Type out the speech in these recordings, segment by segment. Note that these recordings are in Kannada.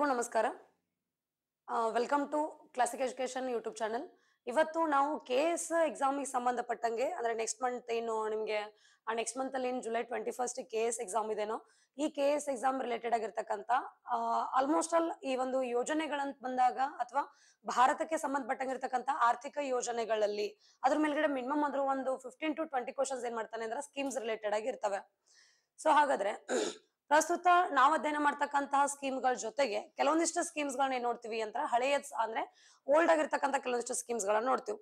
ಎಲ್ರಿಗೂ ನಮಸ್ಕಾರ welcome to classic education YouTube channel ಇವತ್ತು ನಾವು ಕೆ ಎಸ್ ಎಕ್ಸಾಮಿಗೆ ಸಂಬಂಧಪಟ್ಟಂಗೆ ಅಂದ್ರೆ ನೆಕ್ಸ್ಟ್ ಮಂತ್ ಏನು ನಿಮಗೆ ಆ ನೆಕ್ಸ್ಟ್ ಮಂತ್ ಅಲ್ಲಿ ಏನು July twenty first K S exam ಇದೆನೋ ಈ ಕೆ ಎಸ್ ಎಕ್ಸಾಮ್ ರಿಲೇಟೆಡ್ ಆಗಿರ್ತಕ್ಕಂತ ಆಲ್ಮೋಸ್ಟ್ ಆಲ್ ಈ ಒಂದು ಯೋಜನೆಗಳಂತ ಬಂದಾಗ ಅಥವಾ ಭಾರತಕ್ಕೆ ಸಂಬಂಧಪಟ್ಟಂಗಿರ್ತಕ್ಕಂತ ಆರ್ಥಿಕ ಯೋಜನೆಗಳಲ್ಲಿ ಅದ್ರ ಮೇಲ್ಗಡೆ ಮಿನಿಮಮ್ ಅಂದ್ರೆ ಒಂದು ಫಿಫ್ಟೀನ್ ಟು ಟ್ವೆಂಟಿ ಕ್ವಶನ್ಸ್ ಏನ್ ಮಾಡ್ತಾನೆ ಅಂದ್ರೆ ಸ್ಕೀಮ್ಸ್ ರಿಲೇಟೆಡ್ ಆಗಿರ್ತವೆ ಸೊ ಹಾಗಾದ್ರೆ ಪ್ರಸ್ತುತ ನಾವು ಅಧ್ಯಯನ ಮಾಡ್ತಕ್ಕಂತಹ ಸ್ಕೀಮ್ಗಳ ಜೊತೆಗೆ ಕೆಲವೊಂದಿಷ್ಟು ಸ್ಕೀಮ್ಸ್ ಗಳನ್ನ ಏನ್ ನೋಡ್ತೀವಿ ಅಂತ ಹಳೆಯ ಅಂದ್ರೆ ಓಲ್ಡ್ ಆಗಿರ್ತಕ್ಕಂಥ ಕೆಲವೊಂದಿಷ್ಟು ಸ್ಕೀಮ್ಸ್ ಗಳನ್ನ ನೋಡ್ತೀವಿ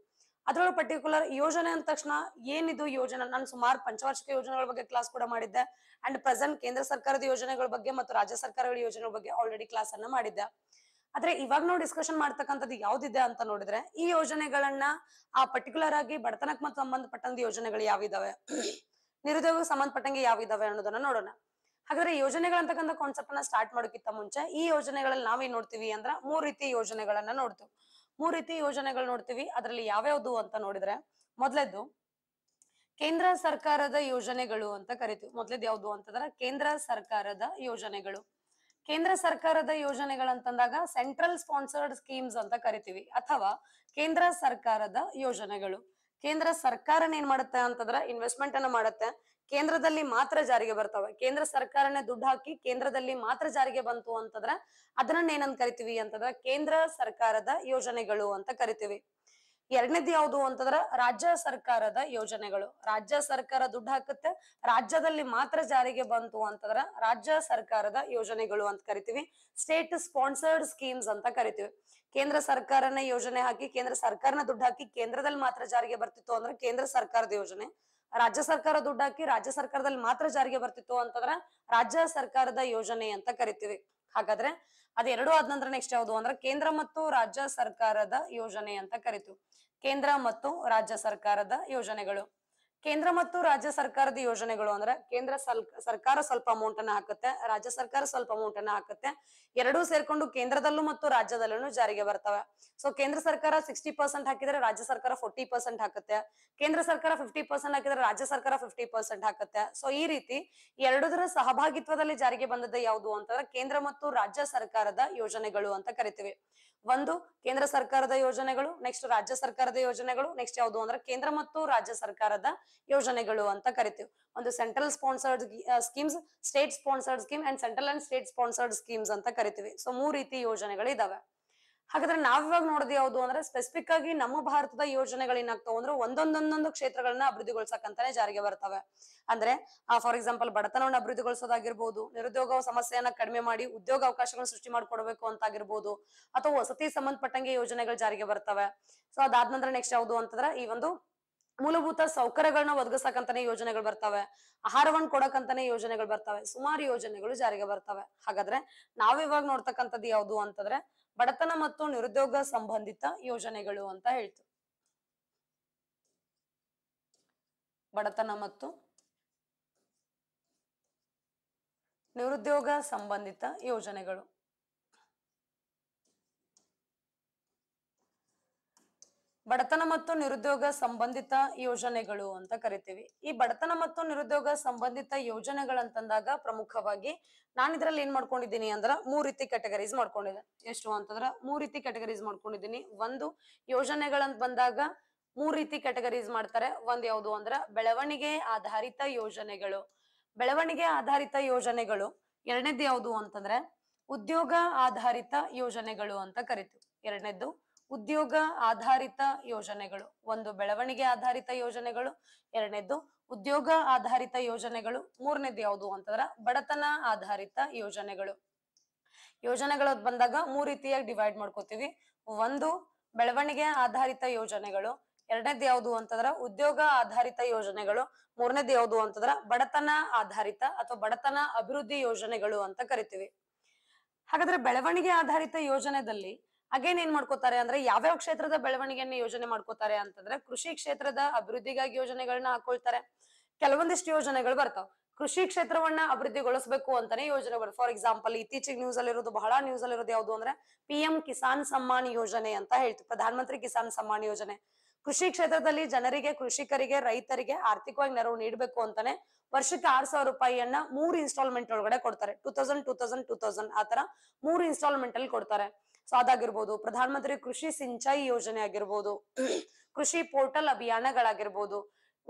ಅದರೊಳಗೆ ಪರ್ಟಿಕ್ಯುಲರ್ ಯೋಜನೆ ಅಂದ ತಕ್ಷಣ ಏನಿದು ಯೋಜನೆ ನಾನು ಸುಮಾರು ಪಂಚವಾರ್ಷಿಕ ಯೋಜನೆಗಳ ಬಗ್ಗೆ ಕ್ಲಾಸ್ ಕೂಡ ಮಾಡಿದ್ದೆ ಅಂಡ್ ಪ್ರೆಸೆಂಟ್ ಕೇಂದ್ರ ಸರ್ಕಾರದ ಯೋಜನೆಗಳ ಬಗ್ಗೆ ಮತ್ತು ರಾಜ್ಯ ಸರ್ಕಾರಗಳ ಯೋಜನೆಗಳ ಬಗ್ಗೆ ಆಲ್ರೆಡಿ ಕ್ಲಾಸ್ ಅನ್ನ ಮಾಡಿದ್ದೆ ಆದ್ರೆ ಇವಾಗ ನಾವು ಡಿಸ್ಕಷನ್ ಮಾಡ್ತಕ್ಕಂಥದ್ದು ಯಾವ್ದಿದೆ ಅಂತ ನೋಡಿದ್ರೆ ಈ ಯೋಜನೆಗಳನ್ನ ಆ ಪರ್ಟಿಕ್ಯುಲರ್ ಆಗಿ ಬಡತನಕ್ಕೆ ಮತ್ತು ಸಂಬಂಧಪಟ್ಟಂತ ಯೋಜನೆಗಳು ಯಾವಿದಾವೆ ನಿರುದ್ಯೋಗ ಸಂಬಂಧಪಟ್ಟಂಗೆ ಯಾವಿದಾವೆ ಅನ್ನೋದನ್ನ ನೋಡೋಣ ಹಾಗಾದ್ರೆ ಯೋಜನೆಗಳಂತಕ್ಕಂಥ ಕಾನ್ಸೆಪ್ಟ್ ಅನ್ನ ಸ್ಟಾರ್ಟ್ ಮಾಡೋಕ್ಕಿಂತ ಮುಂಚೆ ಈ ಯೋಜನೆಗಳಲ್ಲಿ ನಾವೇನ್ ನೋಡ್ತೀವಿ ಅಂದ್ರ ಮೂರ್ ರೀತಿ ಯೋಜನೆಗಳನ್ನ ನೋಡ್ತೀವಿ ಮೂರ್ ರೀತಿ ಯೋಜನೆಗಳು ನೋಡ್ತೀವಿ ಅದರಲ್ಲಿ ಯಾವ್ಯಾವ್ದು ಅಂತ ನೋಡಿದ್ರೆ ಮೊದ್ಲೇದ್ದು ಕೇಂದ್ರ ಸರ್ಕಾರದ ಯೋಜನೆಗಳು ಅಂತ ಕರಿತೀವಿ ಮೊದ್ಲೇದ್ ಯಾವ್ದು ಅಂತಂದ್ರೆ ಕೇಂದ್ರ ಸರ್ಕಾರದ ಯೋಜನೆಗಳು ಕೇಂದ್ರ ಸರ್ಕಾರದ ಯೋಜನೆಗಳಂತಂದಾಗ ಸೆಂಟ್ರಲ್ ಸ್ಪಾನ್ಸರ್ಡ್ ಸ್ಕೀಮ್ಸ್ ಅಂತ ಕರಿತೀವಿ ಅಥವಾ ಕೇಂದ್ರ ಸರ್ಕಾರದ ಯೋಜನೆಗಳು ಕೇಂದ್ರ ಸರ್ಕಾರನ ಏನ್ ಮಾಡುತ್ತೆ ಅಂತಂದ್ರೆ ಇನ್ವೆಸ್ಟ್ಮೆಂಟ್ ಅನ್ನ ಮಾಡುತ್ತೆ ಕೇಂದ್ರದಲ್ಲಿ ಮಾತ್ರ ಜಾರಿಗೆ ಬರ್ತವೆ ಕೇಂದ್ರ ಸರ್ಕಾರನೇ ದುಡ್ಡು ಹಾಕಿ ಕೇಂದ್ರದಲ್ಲಿ ಮಾತ್ರ ಜಾರಿಗೆ ಬಂತು ಅಂತಂದ್ರ ಅದನ್ನ ಏನಂತ ಕರಿತೀವಿ ಅಂತಂದ್ರ ಕೇಂದ್ರ ಸರ್ಕಾರದ ಯೋಜನೆಗಳು ಅಂತ ಕರಿತೀವಿ ಎರಡನೇದ್ ಯಾವುದು ಅಂತಂದ್ರ ರಾಜ್ಯ ಸರ್ಕಾರದ ಯೋಜನೆಗಳು ರಾಜ್ಯ ಸರ್ಕಾರ ದುಡ್ಡು ಹಾಕುತ್ತೆ ರಾಜ್ಯದಲ್ಲಿ ಮಾತ್ರ ಜಾರಿಗೆ ಬಂತು ಅಂತಂದ್ರ ರಾಜ್ಯ ಸರ್ಕಾರದ ಯೋಜನೆಗಳು ಅಂತ ಕರಿತೀವಿ ಸ್ಟೇಟ್ ಸ್ಪಾನ್ಸರ್ಡ್ ಸ್ಕೀಮ್ಸ್ ಅಂತ ಕರಿತೀವಿ ಕೇಂದ್ರ ಸರ್ಕಾರನ ಯೋಜನೆ ಹಾಕಿ ಕೇಂದ್ರ ಸರ್ಕಾರನ ದುಡ್ಡು ಹಾಕಿ ಕೇಂದ್ರದಲ್ಲಿ ಮಾತ್ರ ಜಾರಿಗೆ ಬರ್ತಿತ್ತು ಅಂದ್ರೆ ಕೇಂದ್ರ ಸರ್ಕಾರದ ಯೋಜನೆ ರಾಜ್ಯ ಸರ್ಕಾರ ದುಡ್ಡಾಕಿ ರಾಜ್ಯ ಸರ್ಕಾರದಲ್ಲಿ ಮಾತ್ರ ಜಾರಿಗೆ ಬರ್ತಿತ್ತು ಅಂತಂದ್ರ ರಾಜ್ಯ ಸರ್ಕಾರದ ಯೋಜನೆ ಅಂತ ಕರಿತೀವಿ ಹಾಗಾದ್ರೆ ಅದೆರಡು ಆದ ನಂತರ ನೆಕ್ಸ್ಟ್ ಯಾವುದು ಅಂದ್ರೆ ಕೇಂದ್ರ ಮತ್ತು ರಾಜ್ಯ ಸರ್ಕಾರದ ಯೋಜನೆ ಅಂತ ಕರಿತು ಕೇಂದ್ರ ಮತ್ತು ರಾಜ್ಯ ಸರ್ಕಾರದ ಯೋಜನೆಗಳು ಕೇಂದ್ರ ಮತ್ತು ರಾಜ್ಯ ಸರ್ಕಾರದ ಯೋಜನೆಗಳು ಅಂದ್ರೆ ಕೇಂದ್ರ ಸರ್ಕಾರ ಸ್ವಲ್ಪ ಅಮೌಂಟ್ ಅನ್ನ ಹಾಕುತ್ತೆ ರಾಜ್ಯ ಸರ್ಕಾರ ಸ್ವಲ್ಪ ಅಮೌಂಟ್ ಅನ್ನ ಹಾಕುತ್ತೆ ಎರಡೂ ಸೇರ್ಕೊಂಡು ಕೇಂದ್ರದಲ್ಲೂ ಮತ್ತು ರಾಜ್ಯದಲ್ಲೂ ಜಾರಿಗೆ ಬರ್ತವೆ ಸೊ ಕೇಂದ್ರ ಸರ್ಕಾರ ಸಿಕ್ಸ್ಟಿ ಪರ್ಸೆಂಟ್ ಹಾಕಿದ್ರೆ ರಾಜ್ಯ ಸರ್ಕಾರ ಫೋರ್ಟಿ ಪರ್ಸೆಂಟ್ ಹಾಕುತ್ತೆ ಕೇಂದ್ರ ಸರ್ಕಾರ ಫಿಫ್ಟಿ ಪರ್ಸೆಂಟ್ ಹಾಕಿದ್ರೆ ರಾಜ್ಯ ಸರ್ಕಾರ ಫಿಫ್ಟಿ ಪರ್ಸೆಂಟ್ ಹಾಕುತ್ತೆ ಸೊ ಈ ರೀತಿ ಎರಡುದರ ಸಹಭಾಗಿತ್ವದಲ್ಲಿ ಜಾರಿಗೆ ಬಂದದ್ದು ಯಾವುದು ಅಂತಂದ್ರೆ ಕೇಂದ್ರ ಮತ್ತು ರಾಜ್ಯ ಸರ್ಕಾರದ ಯೋಜನೆಗಳು ಅಂತ ಕರಿತೀವಿ ಒಂದು ಕೇಂದ್ರ ಸರ್ಕಾರದ ಯೋಜನೆಗಳು ನೆಕ್ಸ್ಟ್ ರಾಜ್ಯ ಸರ್ಕಾರದ ಯೋಜನೆಗಳು ನೆಕ್ಸ್ಟ್ ಯಾವುದು ಅಂದ್ರೆ ಕೇಂದ್ರ ಮತ್ತು ರಾಜ್ಯ ಸರ್ಕಾರದ ಯೋಜನೆಗಳು ಅಂತ ಕರಿತೀವಿ ಒಂದು central sponsored schemes state sponsored scheme and central and state sponsored schemes ಅಂತ ಕರಿತೀವಿ ಸೊ ಮೂರ್ ರೀತಿ ಯೋಜನೆಗಳು ಇದಾವೆ ಹಾಗಾದ್ರೆ ನಾವಿವಾಗ ನೋಡೋದು ಯಾವುದು ಅಂದ್ರೆ ಸ್ಪೆಸಿಫಿಕ್ ಆಗಿ ನಮ್ಮ ಭಾರತದ ಯೋಜನೆಗಳು ಏನಾಗ್ತಾವ ಅಂದ್ರೆ ಒಂದೊಂದೊಂದೊಂದು ಕ್ಷೇತ್ರಗಳನ್ನ ಅಭಿವೃದ್ಧಿಗೊಳಿಸಕಂತಾನೆ ಜಾರಿಗೆ ಬರ್ತವೆ ಅಂದ್ರೆ ಆ ಫಾರ್ ಎಕ್ಸಾಂಪಲ್ ಬಡತನವನ್ನು ಅಭಿವೃದ್ಧಿಗೊಳಿಸೋದಾಗಿರ್ಬೋದು ನಿರುದ್ಯೋಗ ಸಮಸ್ಯೆಯನ್ನ ಕಡಿಮೆ ಮಾಡಿ ಉದ್ಯೋಗ ಅವಕಾಶಗಳನ್ನ ಸೃಷ್ಟಿ ಮಾಡಿಕೊಡ್ಬೇಕು ಅಂತ ಆಗಿರ್ಬೋದು ಅಥವಾ ವಸತಿ ಸಂಬಂಧಪಟ್ಟಂಗೆ ಯೋಜನೆಗಳು ಜಾರಿಗೆ ಬರ್ತವೆ ಸೊ ಅದಾದ ನಂತರ ನೆಕ್ಸ್ಟ್ ಯಾವುದು ಅಂತಂದ್ರೆ ಈ ಒಂದು ಮೂಲಭೂತ ಸೌಕರ್ಯಗಳನ್ನ ಒದಗಿಸಕಂತಾನೆ ಯೋಜನೆಗಳು ಬರ್ತವೆ ಆಹಾರವನ್ನು ಕೊಡಕಂತಾನೆ ಯೋಜನೆಗಳು ಬರ್ತವೆ ಸುಮಾರು ಯೋಜನೆಗಳು ಜಾರಿಗೆ ಬರ್ತವೆ ಹಾಗಾದ್ರೆ ನಾವಿವಾಗ ನೋಡ್ತಕ್ಕಂಥದ್ದು ಯಾವುದು ಅಂತಂದ್ರೆ ಬಡತನ ಮತ್ತು ನಿರುದ್ಯೋಗ ಸಂಬಂಧಿತ ಯೋಜನೆಗಳು ಅಂತ ಹೇಳ್ತು ಬಡತನ ಮತ್ತು ನಿರುದ್ಯೋಗ ಸಂಬಂಧಿತ ಯೋಜನೆಗಳು ಬಡತನ ಮತ್ತು ನಿರುದ್ಯೋಗ ಸಂಬಂಧಿತ ಯೋಜನೆಗಳು ಅಂತ ಕರಿತೀವಿ ಈ ಬಡತನ ಮತ್ತು ನಿರುದ್ಯೋಗ ಸಂಬಂಧಿತ ಯೋಜನೆಗಳಂತಂದಾಗ ಪ್ರಮುಖವಾಗಿ ನಾನು ಇದ್ರಲ್ಲಿ ಏನ್ ಮಾಡ್ಕೊಂಡಿದ್ದೀನಿ ಅಂದ್ರ ಮೂರ್ ರೀತಿ ಕ್ಯಾಟಗರೀಸ್ ಮಾಡ್ಕೊಂಡಿದ್ದೆ ಎಷ್ಟು ಅಂತಂದ್ರ ಮೂರು ರೀತಿ ಕ್ಯಾಟಗರೀಸ್ ಮಾಡ್ಕೊಂಡಿದ್ದೀನಿ ಒಂದು ಯೋಜನೆಗಳಂತ ಬಂದಾಗ ಮೂರ್ ರೀತಿ ಕ್ಯಾಟಗರೀಸ್ ಮಾಡ್ತಾರೆ ಒಂದ್ ಯಾವ್ದು ಅಂದ್ರ ಬೆಳವಣಿಗೆ ಆಧಾರಿತ ಯೋಜನೆಗಳು ಬೆಳವಣಿಗೆ ಆಧಾರಿತ ಯೋಜನೆಗಳು ಎರಡನೇದ್ ಯಾವುದು ಅಂತಂದ್ರೆ ಉದ್ಯೋಗ ಆಧಾರಿತ ಯೋಜನೆಗಳು ಅಂತ ಕರಿತೀವಿ ಎರಡನೇದ್ದು ಉದ್ಯೋಗ ಆಧಾರಿತ ಯೋಜನೆಗಳು ಒಂದು ಬೆಳವಣಿಗೆ ಆಧಾರಿತ ಯೋಜನೆಗಳು ಎರಡನೇದು ಉದ್ಯೋಗ ಆಧಾರಿತ ಯೋಜನೆಗಳು ಮೂರನೇದು ಯಾವುದು ಅಂತಂದ್ರ ಬಡತನ ಆಧಾರಿತ ಯೋಜನೆಗಳು ಯೋಜನೆಗಳು ಬಂದಾಗ ಮೂರ್ ರೀತಿಯಾಗಿ ಡಿವೈಡ್ ಮಾಡ್ಕೋತೀವಿ ಒಂದು ಬೆಳವಣಿಗೆ ಆಧಾರಿತ ಯೋಜನೆಗಳು ಎರಡನೇದು ಯಾವುದು ಅಂತಂದ್ರ ಉದ್ಯೋಗ ಆಧಾರಿತ ಯೋಜನೆಗಳು ಮೂರನೇದು ಯಾವುದು ಅಂತಂದ್ರ ಬಡತನ ಆಧಾರಿತ ಅಥವಾ ಬಡತನ ಅಭಿವೃದ್ಧಿ ಯೋಜನೆಗಳು ಅಂತ ಕರಿತೀವಿ ಹಾಗಾದ್ರೆ ಬೆಳವಣಿಗೆ ಆಧಾರಿತ ಯೋಜನೆದಲ್ಲಿ ಅಗೇನ್ ಏನ್ ಮಾಡ್ಕೋತಾರೆ ಅಂದ್ರೆ ಯಾವ್ಯಾವ ಕ್ಷೇತ್ರದ ಬೆಳವಣಿಗೆಯನ್ನ ಯೋಜನೆ ಮಾಡ್ಕೋತಾರೆ ಅಂತಂದ್ರೆ ಕೃಷಿ ಕ್ಷೇತ್ರದ ಅಭಿವೃದ್ಧಿಗಾಗಿ ಯೋಜನೆಗಳನ್ನ ಹಾಕೊಳ್ತಾರೆ ಕೆಲವೊಂದಿಷ್ಟು ಯೋಜನೆಗಳು ಬರ್ತಾವ್ ಕೃಷಿ ಕ್ಷೇತ್ರವನ್ನ ಅಭಿವೃದ್ಧಿಗೊಳಿಸಬೇಕು ಅಂತಾನೆ ಯೋಜನೆ ಬರುತ್ತೆ ಫಾರ್ ಎಕ್ಸಾಂಪಲ್ ಇತ್ತೀಚೆಗೆ ನ್ಯೂಸ್ ಅಲ್ಲಿ ಇರೋದು ಬಹಳ ನ್ಯೂಸ್ ಅಲ್ಲಿ ಇರೋದು ಯಾವುದು ಅಂದ್ರೆ ಪಿ ಎಂ ಕಿಸಾನ್ ಸಮ್ಮಾನ್ ಯೋಜನೆ ಅಂತ ಹೇಳ್ತೀವಿ ಪ್ರಧಾನ ಮಂತ್ರಿ ಕಿಸಾನ್ ಸಮ್ಮಾನ್ ಯೋಜನೆ ಕೃಷಿ ಕ್ಷೇತ್ರದಲ್ಲಿ ಜನರಿಗೆ ಕೃಷಿಕರಿಗೆ ರೈತರಿಗೆ ಆರ್ಥಿಕವಾಗಿ ನೆರವು ನೀಡಬೇಕು ಅಂತಾನೆ ವರ್ಷಕ್ಕೆ ಆರ್ ಸಾವಿರ ರೂಪಾಯಿಯನ್ನ ಮೂರು ಇನ್ಸ್ಟಾಲ್ಮೆಂಟ್ ಒಳಗಡೆ ಕೊಡ್ತಾರೆ two thousand two thousand two thousand ಆತರ ಮೂರು ಇನ್ಸ್ಟಾಲ್ಮೆಂಟ್ ಅಲ್ಲಿ ಕೊಡ್ತಾರೆ ಸೊ ಅದಾಗಿರ್ಬೋದು ಪ್ರಧಾನ ಮಂತ್ರಿ ಕೃಷಿ ಸಿಂಚಾಯಿ ಯೋಜನೆ ಆಗಿರ್ಬೋದು ಕೃಷಿ ಪೋರ್ಟಲ್ ಅಭಿಯಾನಗಳಾಗಿರ್ಬೋದು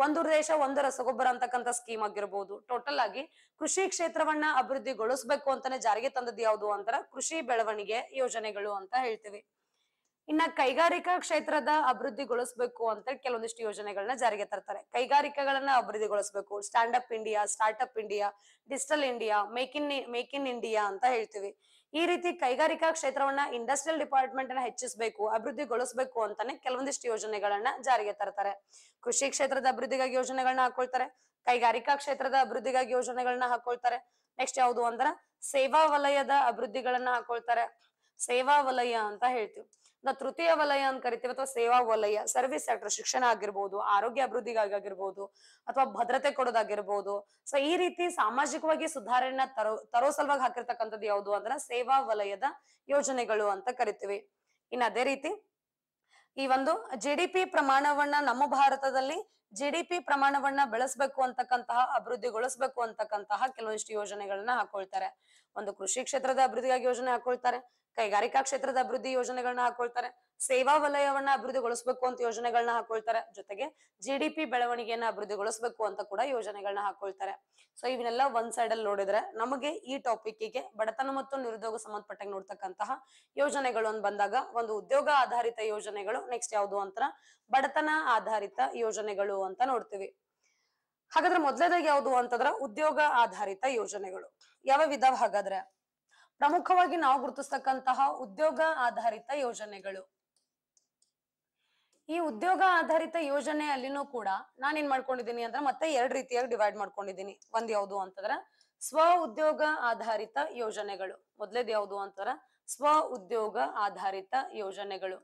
ಒಂದು ದೇಶ ಒಂದು ರಸಗೊಬ್ಬರ ಅಂತಕ್ಕಂಥ ಸ್ಕೀಮ್ ಆಗಿರ್ಬೋದು ಟೋಟಲ್ ಆಗಿ ಕೃಷಿ ಕ್ಷೇತ್ರವನ್ನ ಅಭಿವೃದ್ಧಿಗೊಳಿಸ್ಬೇಕು ಅಂತಾನೆ ಜಾರಿಗೆ ತಂದದ್ದು ಯಾವುದು ಅಂತರ ಕೃಷಿ ಬೆಳವಣಿಗೆ ಯೋಜನೆಗಳು ಅಂತ ಹೇಳ್ತೀವಿ ಇನ್ನ ಕೈಗಾರಿಕಾ ಕ್ಷೇತ್ರದ ಅಭಿವೃದ್ಧಿಗೊಳಿಸಬೇಕು ಅಂತ ಕೆಲವೊಂದಿಷ್ಟು ಯೋಜನೆಗಳನ್ನ ಜಾರಿಗೆ ತರ್ತಾರೆ ಕೈಗಾರಿಕೆಗಳನ್ನ ಅಭಿವೃದ್ಧಿಗೊಳಿಸಬೇಕು stand up India start up India digital India make in make in India ಅಂತ ಹೇಳ್ತೀವಿ ಈ ರೀತಿ ಕೈಗಾರಿಕಾ ಕ್ಷೇತ್ರವನ್ನ ಇಂಡಸ್ಟ್ರಿಯಲ್ ಡಿಪಾರ್ಟ್ಮೆಂಟ್ ಅನ್ನ ಹೆಚ್ಚಿಸಬೇಕು ಅಭಿವೃದ್ಧಿಗೊಳಿಸಬೇಕು ಅಂತಾನೆ ಕೆಲವೊಂದಿಷ್ಟು ಯೋಜನೆಗಳನ್ನ ಜಾರಿಗೆ ತರ್ತಾರೆ ಕೃಷಿ ಕ್ಷೇತ್ರದ ಅಭಿವೃದ್ಧಿಗಾಗಿ ಯೋಜನೆಗಳನ್ನ ಹಾಕೊಳ್ತಾರೆ ಕೈಗಾರಿಕಾ ಕ್ಷೇತ್ರದ ಅಭಿವೃದ್ಧಿಗಾಗಿ ಯೋಜನೆಗಳನ್ನ ಹಾಕೊಳ್ತಾರೆ ನೆಕ್ಸ್ಟ್ ಯಾವುದು ಅಂದ್ರ ಸೇವಾ ವಲಯದ ಅಭಿವೃದ್ಧಿಗಳನ್ನ ಹಾಕೊಳ್ತಾರೆ ಸೇವಾ ವಲಯ ಅಂತ ಹೇಳ್ತೀವಿ ತೃತೀಯ ವಲಯ ಅಂತ ಕರಿತೀವಿ ಅಥವಾ ಸೇವಾ ವಲಯ ಸರ್ವಿಸ್ ಸೆಕ್ಟರ್ ಶಿಕ್ಷಣ ಆಗಿರ್ಬೋದು ಆರೋಗ್ಯ ಅಭಿವೃದ್ಧಿಗಾಗಿ ಆಗಿರ್ಬೋದು ಅಥವಾ ಭದ್ರತೆ ಕೊಡೋದಾಗಿರ್ಬೋದು ಸೊ ಈ ರೀತಿ ಸಾಮಾಜಿಕವಾಗಿ ಸುಧಾರಣೆ ತರೋ ತರೋ ಸಲುವಾಗಿ ಹಾಕಿರ್ತಕ್ಕಂಥದ್ದು ಯಾವುದು ಅಂದ್ರೆ ಸೇವಾ ವಲಯದ ಯೋಜನೆಗಳು ಅಂತ ಕರಿತೀವಿ ಇನ್ನು ಅದೇ ರೀತಿ ಈ ಒಂದು ಜಿ ಡಿ ಪಿ ಪ್ರಮಾಣವನ್ನ ನಮ್ಮ ಭಾರತದಲ್ಲಿ ಜಿ ಡಿ ಪಿ ಪ್ರಮಾಣವನ್ನ ಬೆಳೆಸಬೇಕು ಅಂತಕ್ಕಂತಹ ಅಭಿವೃದ್ಧಿಗೊಳಿಸಬೇಕು ಅಂತಕ್ಕಂತಹ ಕೆಲವೊಂದಿಷ್ಟು ಯೋಜನೆಗಳನ್ನ ಹಾಕೊಳ್ತಾರೆ ಒಂದು ಕೃಷಿ ಕ್ಷೇತ್ರದ ಅಭಿವೃದ್ಧಿಗಾಗಿ ಯೋಜನೆ ಹಾಕೊಳ್ತಾರೆ ಕೈಗಾರಿಕಾ ಕ್ಷೇತ್ರದ ಅಭಿವೃದ್ಧಿ ಯೋಜನೆಗಳನ್ನ ಹಾಕೊಳ್ತಾರೆ ಸೇವಾ ವಲಯವನ್ನ ಅಭಿವೃದ್ಧಿಗೊಳಿಸಬೇಕು ಅಂತ ಯೋಜನೆಗಳನ್ನ ಹಾಕೊಳ್ತಾರೆ ಜೊತೆಗೆ ಜಿಡಿಪಿ ಬೆಳವಣಿಗೆಯನ್ನ ಅಭಿವೃದ್ಧಿಗೊಳಿಸಬೇಕು ಅಂತ ಕೂಡ ಯೋಜನೆಗಳನ್ನ ಹಾಕೊಳ್ತಾರೆ ಸೊ ಇವನ್ನೆಲ್ಲ ಒಂದ್ ಸೈಡ್ ಅಲ್ಲಿ ನೋಡಿದ್ರೆ ನಮಗೆ ಈ ಟಾಪಿಕ್ಗೆ ಬಡತನ ಮತ್ತು ನಿರುದ್ಯೋಗ ಸಂಬಂಧಪಟ್ಟಂಗೆ ನೋಡ್ತಕ್ಕಂತಹ ಯೋಜನೆಗಳು ಅಂತ ಬಂದಾಗ ಒಂದು ಉದ್ಯೋಗ ಆಧಾರಿತ ಯೋಜನೆಗಳು ನೆಕ್ಸ್ಟ್ ಯಾವುದು ಅಂತ ಬಡತನ ಆಧಾರಿತ ಯೋಜನೆಗಳು ಅಂತ ನೋಡ್ತೀವಿ ಹಾಗಾದ್ರೆ ಮೊದಲನೇದಾಗಿ ಯಾವುದು ಅಂತಂದ್ರ ಉದ್ಯೋಗ ಆಧಾರಿತ ಯೋಜನೆಗಳು ಯಾವ ವಿಧ ಹಾಗಾದ್ರೆ ಪ್ರಮುಖವಾಗಿ ನಾವು ಗುರುತಿಸ್ತಕ್ಕಂತಹ ಉದ್ಯೋಗ ಆಧಾರಿತ ಯೋಜನೆಗಳು ಈ ಉದ್ಯೋಗ ಆಧಾರಿತ ಯೋಜನೆಯಲ್ಲಿನೂ ಕೂಡ ನಾನೇನ್ ಮಾಡ್ಕೊಂಡಿದೀನಿ ಮಾಡ್ಕೊಂಡಿದ್ದೀನಿ ಅಂದ್ರೆ ಮತ್ತೆ ಎರಡು ರೀತಿಯಾಗಿ ಡಿವೈಡ್ ಮಾಡ್ಕೊಂಡಿದ್ದೀನಿ ಒಂದ್ ಯಾವುದು ಅಂತಂದ್ರ ಸ್ವ ಉದ್ಯೋಗ ಆಧಾರಿತ ಯೋಜನೆಗಳು ಮೊದಲೇದ್ ಯಾವುದು ಅಂತಾರ ಸ್ವ ಉದ್ಯೋಗ ಆಧಾರಿತ ಯೋಜನೆಗಳು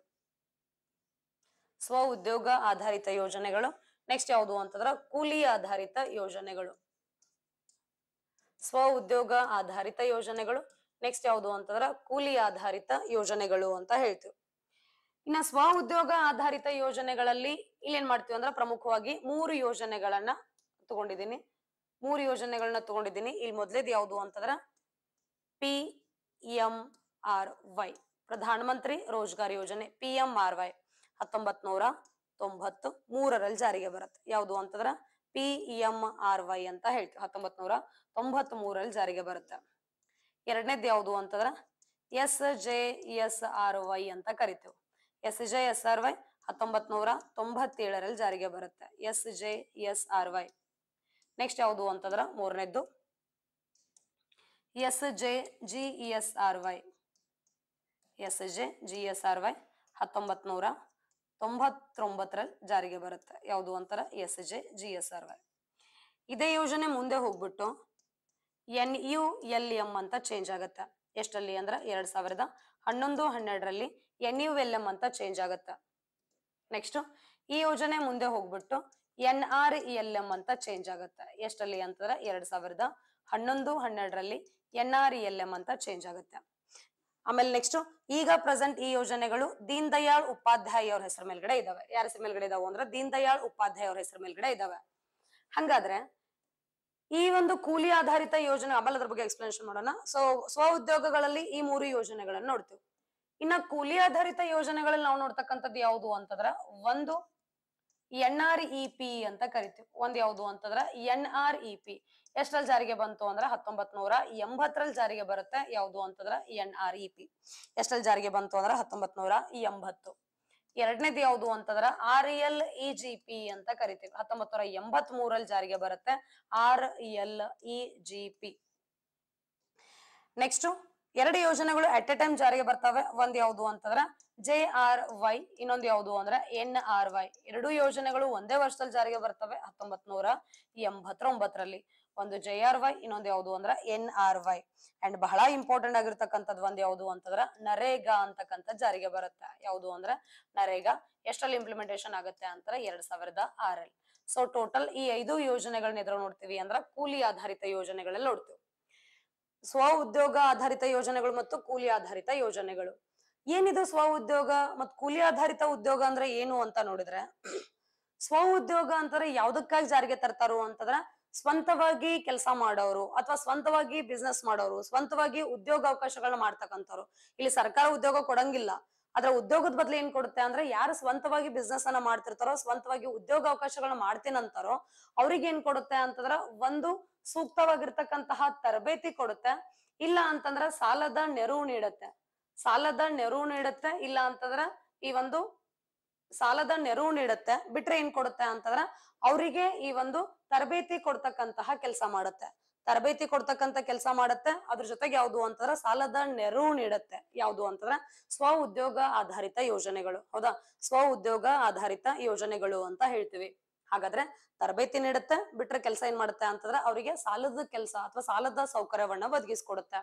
ಸ್ವ ಉದ್ಯೋಗ ಆಧಾರಿತ ಯೋಜನೆಗಳು ನೆಕ್ಸ್ಟ್ ಯಾವುದು ಅಂತಂದ್ರ ಕೂಲಿ ಆಧಾರಿತ ಯೋಜನೆಗಳು ಸ್ವ ಉದ್ಯೋಗ ಆಧಾರಿತ ಯೋಜನೆಗಳು ನೆಕ್ಸ್ಟ್ ಯಾವುದು ಅಂತಂದ್ರ ಕೂಲಿ ಆಧಾರಿತ ಯೋಜನೆಗಳು ಅಂತ ಹೇಳ್ತೀವಿ ಇನ್ನ ಸ್ವ ಉದ್ಯೋಗ ಆಧಾರಿತ ಯೋಜನೆಗಳಲ್ಲಿ ಇಲ್ಲೇನ್ ಮಾಡ್ತೀವಿ ಅಂದ್ರ ಪ್ರಮುಖವಾಗಿ ಮೂರು ಯೋಜನೆಗಳನ್ನ ತಗೊಂಡಿದ್ದೀನಿ ಮೂರು ಯೋಜನೆಗಳನ್ನ ತಗೊಂಡಿದ್ದೀನಿ ಇಲ್ಲಿ ಮೊದ್ಲೇದ್ ಯಾವುದು ಅಂತಂದ್ರ ಪಿ ಎಂ ಆರ್ ವೈ ಪ್ರಧಾನ ಮಂತ್ರಿ ರೋಜ್ಗಾರ್ ಯೋಜನೆ ಪಿ ಎಂ ಆರ್ ವೈ ಹತ್ತೊಂಬತ್ ನೂರ ತೊಂಬತ್ತು ಮೂರರಲ್ಲಿ ಜಾರಿಗೆ ಬರುತ್ತೆ ಯಾವುದು ಅಂತಂದ್ರ ಪಿ ಎಂ ಆರ್ ವೈ ಅಂತ ಹೇಳ್ತೀವಿ ಹತ್ತೊಂಬತ್ ನೂರ ತೊಂಬತ್ ಮೂರಲ್ಲಿ ಜಾರಿಗೆ ಬರುತ್ತೆ ಎರಡನೇದ್ ಯಾವ್ದು ಅಂತಂದ್ರ S J S R Y ಅಂತ ಕರಿತೇವೆ S J S R Y ಹತ್ತೊಂಬತ್ ನೂರ ತೊಂಬತ್ತೇಳರಲ್ಲಿ ಜಾರಿಗೆ ಬರುತ್ತೆ S J S R Y next ಯಾವುದು ಅಂತಂದ್ರ ಮೂರನೇದ್ದು S J G S R Y S J G S R Y ಹತ್ತೊಂಬತ್ ನೂರ ತೊಂಬತ್ತೊಂಬತ್ತರಲ್ಲಿ ಜಾರಿಗೆ ಬರುತ್ತೆ ಯಾವುದು ಅಂತಾರ S J G S R Y ಇದೇ ಯೋಜನೆ ಮುಂದೆ ಹೋಗ್ಬಿಟ್ಟು ಎನ್ ಯು ಎಲ್ ಎಂ ಅಂತ ಚೇಂಜ್ ಆಗುತ್ತೆ ಎಷ್ಟಲ್ಲಿ ಅಂದ್ರೆ ಎರಡ್ ಸಾವಿರದ ಹನ್ನೊಂದು ಹನ್ನೆರಡರಲ್ಲಿ ಎನ್ ಯು ಎಲ್ ಎಂ ಅಂತ ಚೇಂಜ್ ಆಗುತ್ತೆ ನೆಕ್ಸ್ಟ್ ಈ ಯೋಜನೆ ಮುಂದೆ ಹೋಗ್ಬಿಟ್ಟು ಎನ್ ಆರ್ ಎಲ್ ಎಂ ಅಂತ ಚೇಂಜ್ ಆಗುತ್ತೆ ಎಷ್ಟಲ್ಲಿ ಅಂತಂದ್ರೆ ಎರಡ್ ಸಾವಿರದ ಹನ್ನೊಂದು ಹನ್ನೆರಡರಲ್ಲಿ ಎನ್ ಆರ್ ಎಲ್ ಎಂ ಅಂತ ಚೇಂಜ್ ಆಗುತ್ತೆ ಆಮೇಲೆ ನೆಕ್ಸ್ಟ್ ಈಗ ಪ್ರೆಸೆಂಟ್ ಈ ಯೋಜನೆಗಳು ದೀನ್ ದಯಾಳ್ ಉಪಾಧ್ಯಾಯ ಅವ್ರ ಹೆಸರು ಮೇಲ್ಗಡೆ ಇದಾವೆ ಯಾರ ಹೆಸರು ಮೇಲ್ಗಡೆ ಇದಾವೆ ಅಂದ್ರೆ ದೀನ್ ದಯಾಳ್ ಉಪಾಧ್ಯಾಯ ಅವ್ರ ಹೆಸರು ಮೇಲ್ಗಡೆ ಇದಾವೆ ಹಂಗಾದ್ರೆ ಈ ಒಂದು ಕೂಲಿ ಆಧಾರಿತ ಯೋಜನೆ ಆಮೇಲೆ ಅದ್ರ ಬಗ್ಗೆ ಎಕ್ಸ್ಪ್ಲನೇಷನ್ ಮಾಡೋಣ ಸೊ ಸ್ವ ಉದ್ಯೋಗಗಳಲ್ಲಿ ಈ ಮೂರು ಯೋಜನೆಗಳನ್ನ ನೋಡ್ತೀವಿ ಇನ್ನ ಕೂಲಿ ಆಧಾರಿತ ಯೋಜನೆಗಳಲ್ಲಿ ನಾವು ನೋಡ್ತಕ್ಕಂಥದ್ದು ಯಾವುದು ಅಂತಂದ್ರ ಒಂದು ಎನ್ ಆರ್ ಇ ಪಿ ಅಂತ ಕರಿತೀವಿ ಒಂದ್ ಯಾವುದು ಅಂತಂದ್ರ ಎನ್ ಆರ್ ಇ ಪಿ ಎಷ್ಟ್ರಲ್ಲಿ ಜಾರಿಗೆ ಬಂತು ಅಂದ್ರೆ ಹತ್ತೊಂಬತ್ ನೂರ ಎಂಬತ್ತರಲ್ಲಿ ಜಾರಿಗೆ ಬರುತ್ತೆ ಯಾವುದು ಅಂತಂದ್ರ ಎನ್ ಆರ್ ಇ ಪಿ ಎಷ್ಟ್ರಲ್ಲಿ ಜಾರಿಗೆ ಬಂತು ಅಂದ್ರೆ ಹತ್ತೊಂಬತ್ ನೂರ ಎಂಬತ್ತು ಎರಡನೇದು ಯಾವುದು ಅಂತಂದ್ರ R L E G P ಅಂತ ಕರಿತೀವಿ ಹತ್ತೊಂಬತ್ ನೂರ ಎಂಬತ್ ಮೂರಲ್ಲಿ ಜಾರಿಗೆ ಬರುತ್ತೆ R L E G P next ಎರಡು ಯೋಜನೆಗಳು ಅಟ್ ಎ ಟೈಮ್ ಜಾರಿಗೆ ಬರ್ತವೆ ಒಂದ್ ಯಾವ್ದು ಅಂತಂದ್ರ ಜೆ ಆರ್ ವೈ ಇನ್ನೊಂದು ಯಾವ್ದು ಅಂದ್ರೆ ಎನ್ ಆರ್ ವೈ ಎರಡು ಯೋಜನೆಗಳು ಒಂದೇ ವರ್ಷದಲ್ಲಿ ಜಾರಿಗೆ ಬರ್ತವೆ ಹತ್ತೊಂಬತ್ ನೂರ ಎಂಬತ್ತೊಂಬತ್ತರಲ್ಲಿ ಒಂದು ಜೆ ಆರ್ ವೈ ಇನ್ನೊಂದು ಯಾವ್ದು ಅಂದ್ರ ಎನ್ ಆರ್ ವೈ ಅಂಡ್ ಬಹಳ ಇಂಪಾರ್ಟೆಂಟ್ ಆಗಿರ್ತಕ್ಕಂಥದ್ ಒಂದ್ ಯಾವ್ದು ಅಂತಂದ್ರ ನರೇಗಾ ಅಂತಕ್ಕಂಥ ಜಾರಿಗೆ ಬರುತ್ತೆ ಯಾವ್ದು ಅಂದ್ರ ನರೇಗಾ ಎಷ್ಟರಲ್ಲಿ ಇಂಪ್ಲಿಮೆಂಟೇಶನ್ ಆಗುತ್ತೆ ಅಂತ ಎರಡ್ ಸಾವಿರದ ಆರಲ್ಲಿ ಸೊ ಟೋಟಲ್ ಈ ಐದು ಯೋಜನೆಗಳನ್ನ ಎದುರು ನೋಡ್ತೀವಿ ಅಂದ್ರ ಕೂಲಿ ಆಧಾರಿತ ಯೋಜನೆಗಳಲ್ಲಿ ನೋಡ್ತೀವಿ ಸ್ವ ಉದ್ಯೋಗ ಆಧಾರಿತ ಯೋಜನೆಗಳು ಮತ್ತು ಕೂಲಿ ಆಧಾರಿತ ಯೋಜನೆಗಳು ಏನಿದು ಸ್ವ ಉದ್ಯೋಗ ಮತ್ ಕೂಲಿ ಆಧಾರಿತ ಉದ್ಯೋಗ ಅಂದ್ರೆ ಏನು ಅಂತ ನೋಡಿದ್ರೆ ಸ್ವ ಉದ್ಯೋಗ ಅಂತಾರೆ ಯಾವ್ದಕ್ಕಾಗಿ ಜಾರಿಗೆ ತರ್ತಾರೋ ಅಂತಂದ್ರ ಸ್ವಂತವಾಗಿ ಕೆಲಸ ಮಾಡೋರು ಅಥವಾ ಸ್ವಂತವಾಗಿ ಬಿಸ್ನೆಸ್ ಮಾಡೋರು ಸ್ವಂತವಾಗಿ ಉದ್ಯೋಗ ಅವಕಾಶಗಳನ್ನ ಮಾಡ್ತಕ್ಕಂಥವ್ರು ಇಲ್ಲಿ ಸರ್ಕಾರ ಉದ್ಯೋಗ ಕೊಡಂಗಿಲ್ಲ ಅದ್ರ ಉದ್ಯೋಗದ ಬದಲು ಏನ್ ಕೊಡುತ್ತೆ ಅಂದ್ರೆ ಯಾರು ಸ್ವಂತವಾಗಿ ಬಿಸ್ನೆಸ್ ಅನ್ನ ಮಾಡ್ತಿರ್ತಾರೋ ಸ್ವಂತವಾಗಿ ಉದ್ಯೋಗ ಅವಕಾಶಗಳನ್ನ ಮಾಡ್ತೀನಂತಾರೋ ಅವ್ರಿಗೆ ಏನ್ ಕೊಡುತ್ತೆ ಅಂತಂದ್ರ ಒಂದು ಸೂಕ್ತವಾಗಿರ್ತಕ್ಕಂತಹ ತರಬೇತಿ ಕೊಡುತ್ತೆ ಇಲ್ಲ ಅಂತಂದ್ರ ಸಾಲದ ನೆರವು ನೀಡುತ್ತೆ ಸಾಲದ ನೆರವು ನೀಡುತ್ತೆ ಇಲ್ಲ ಅಂತಂದ್ರ ಈ ಒಂದು ಸಾಲದ ನೆರವು ನೀಡುತ್ತೆ ಬಿಟ್ರೆ ಏನ್ ಕೊಡುತ್ತೆ ಅಂತಂದ್ರ ಅವರಿಗೆ ಈ ಒಂದು ತರಬೇತಿ ಕೊಡ್ತಕ್ಕಂತಹ ಕೆಲಸ ಮಾಡುತ್ತೆ ತರಬೇತಿ ಕೊಡ್ತಕ್ಕಂತ ಕೆಲಸ ಮಾಡುತ್ತೆ ಅದ್ರ ಜೊತೆಗೆ ಯಾವ್ದು ಅಂತಂದ್ರ ಸಾಲದ ನೆರವು ನೀಡುತ್ತೆ ಯಾವ್ದು ಅಂತಂದ್ರ ಸ್ವ ಉದ್ಯೋಗ ಆಧಾರಿತ ಯೋಜನೆಗಳು ಹೌದಾ ಸ್ವ ಉದ್ಯೋಗ ಆಧಾರಿತ ಯೋಜನೆಗಳು ಅಂತ ಹೇಳ್ತೀವಿ ಹಾಗಾದ್ರೆ ತರಬೇತಿ ನೀಡುತ್ತೆ ಬಿಟ್ರೆ ಕೆಲಸ ಏನ್ ಮಾಡುತ್ತೆ ಅಂತಂದ್ರೆ ಅವರಿಗೆ ಸಾಲದ ಕೆಲಸ ಅಥವಾ ಸಾಲದ ಸೌಕರ್ಯವನ್ನ ಒದಗಿಸ್ಕೊಡುತ್ತೆ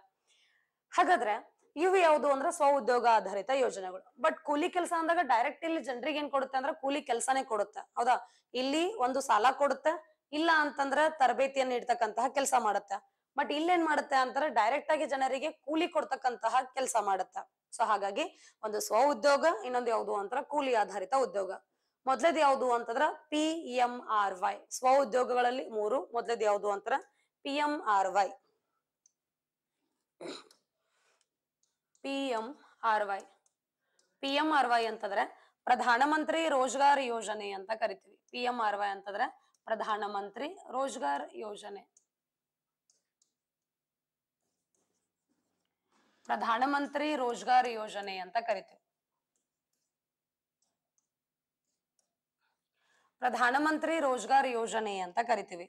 ಹಾಗಾದ್ರೆ ಇವು ಯಾವುದು ಅಂದ್ರೆ ಸ್ವ ಉದ್ಯೋಗ ಆಧಾರಿತ ಯೋಜನೆಗಳು ಬಟ್ ಕೂಲಿ ಕೆಲಸ ಅಂದಾಗ ಡೈರೆಕ್ಟ್ ಇಲ್ಲಿ ಜನರಿಗೆ ಏನ್ ಕೊಡುತ್ತೆ ಅಂದ್ರೆ ಕೂಲಿ ಕೆಲಸನೇ ಕೊಡುತ್ತೆ ಹೌದಾ ಇಲ್ಲಿ ಒಂದು ಸಾಲ ಕೊಡುತ್ತೆ ಇಲ್ಲ ಅಂತಂದ್ರೆ ತರಬೇತಿಯನ್ನು ಇಡ್ತಕ್ಕಂತಹ ಕೆಲಸ ಮಾಡುತ್ತೆ ಬಟ್ ಇಲ್ಲೇನ್ ಮಾಡುತ್ತೆ ಅಂತಂದ್ರೆ ಡೈರೆಕ್ಟ್ ಆಗಿ ಜನರಿಗೆ ಕೂಲಿ ಕೊಡ್ತಕ್ಕಂತಹ ಕೆಲಸ ಮಾಡುತ್ತೆ ಸೊ ಹಾಗಾಗಿ ಒಂದು ಸ್ವ ಉದ್ಯೋಗ ಇನ್ನೊಂದು ಯಾವುದು ಅಂತ ಕೂಲಿ ಆಧಾರಿತ ಉದ್ಯೋಗ ಮೊದ್ಲದ್ ಯಾವುದು ಅಂತಂದ್ರ ಪಿ ಎಂ ಆರ್ ವೈ ಸ್ವ ಉದ್ಯೋಗಗಳಲ್ಲಿ ಮೂರು ಮೊದ್ಲದ್ ಯಾವುದು ಅಂತರ P M R Y P M R Y P M R Y ಅಂತಂದ್ರೆ ಮಂತ್ರಿ ರೋಜ್ಗಾರ್ ಯೋಜನೆ ಅಂತ ಕರಿತೀವಿ ಪಿ ಎಂ ಆರ್ ವೈ ಅಂತಂದ್ರೆ ಮಂತ್ರಿ ರೋಜ್ಗಾರ್ ಯೋಜನೆ ಮಂತ್ರಿ ರೋಜ್ಗಾರ್ ಯೋಜನೆ ಅಂತ ಕರಿತೀವಿ ಪ್ರಧಾನ ಮಂತ್ರಿ ರೋಜ್ಗಾರ್ ಯೋಜನೆ ಅಂತ ಕರಿತೀವಿ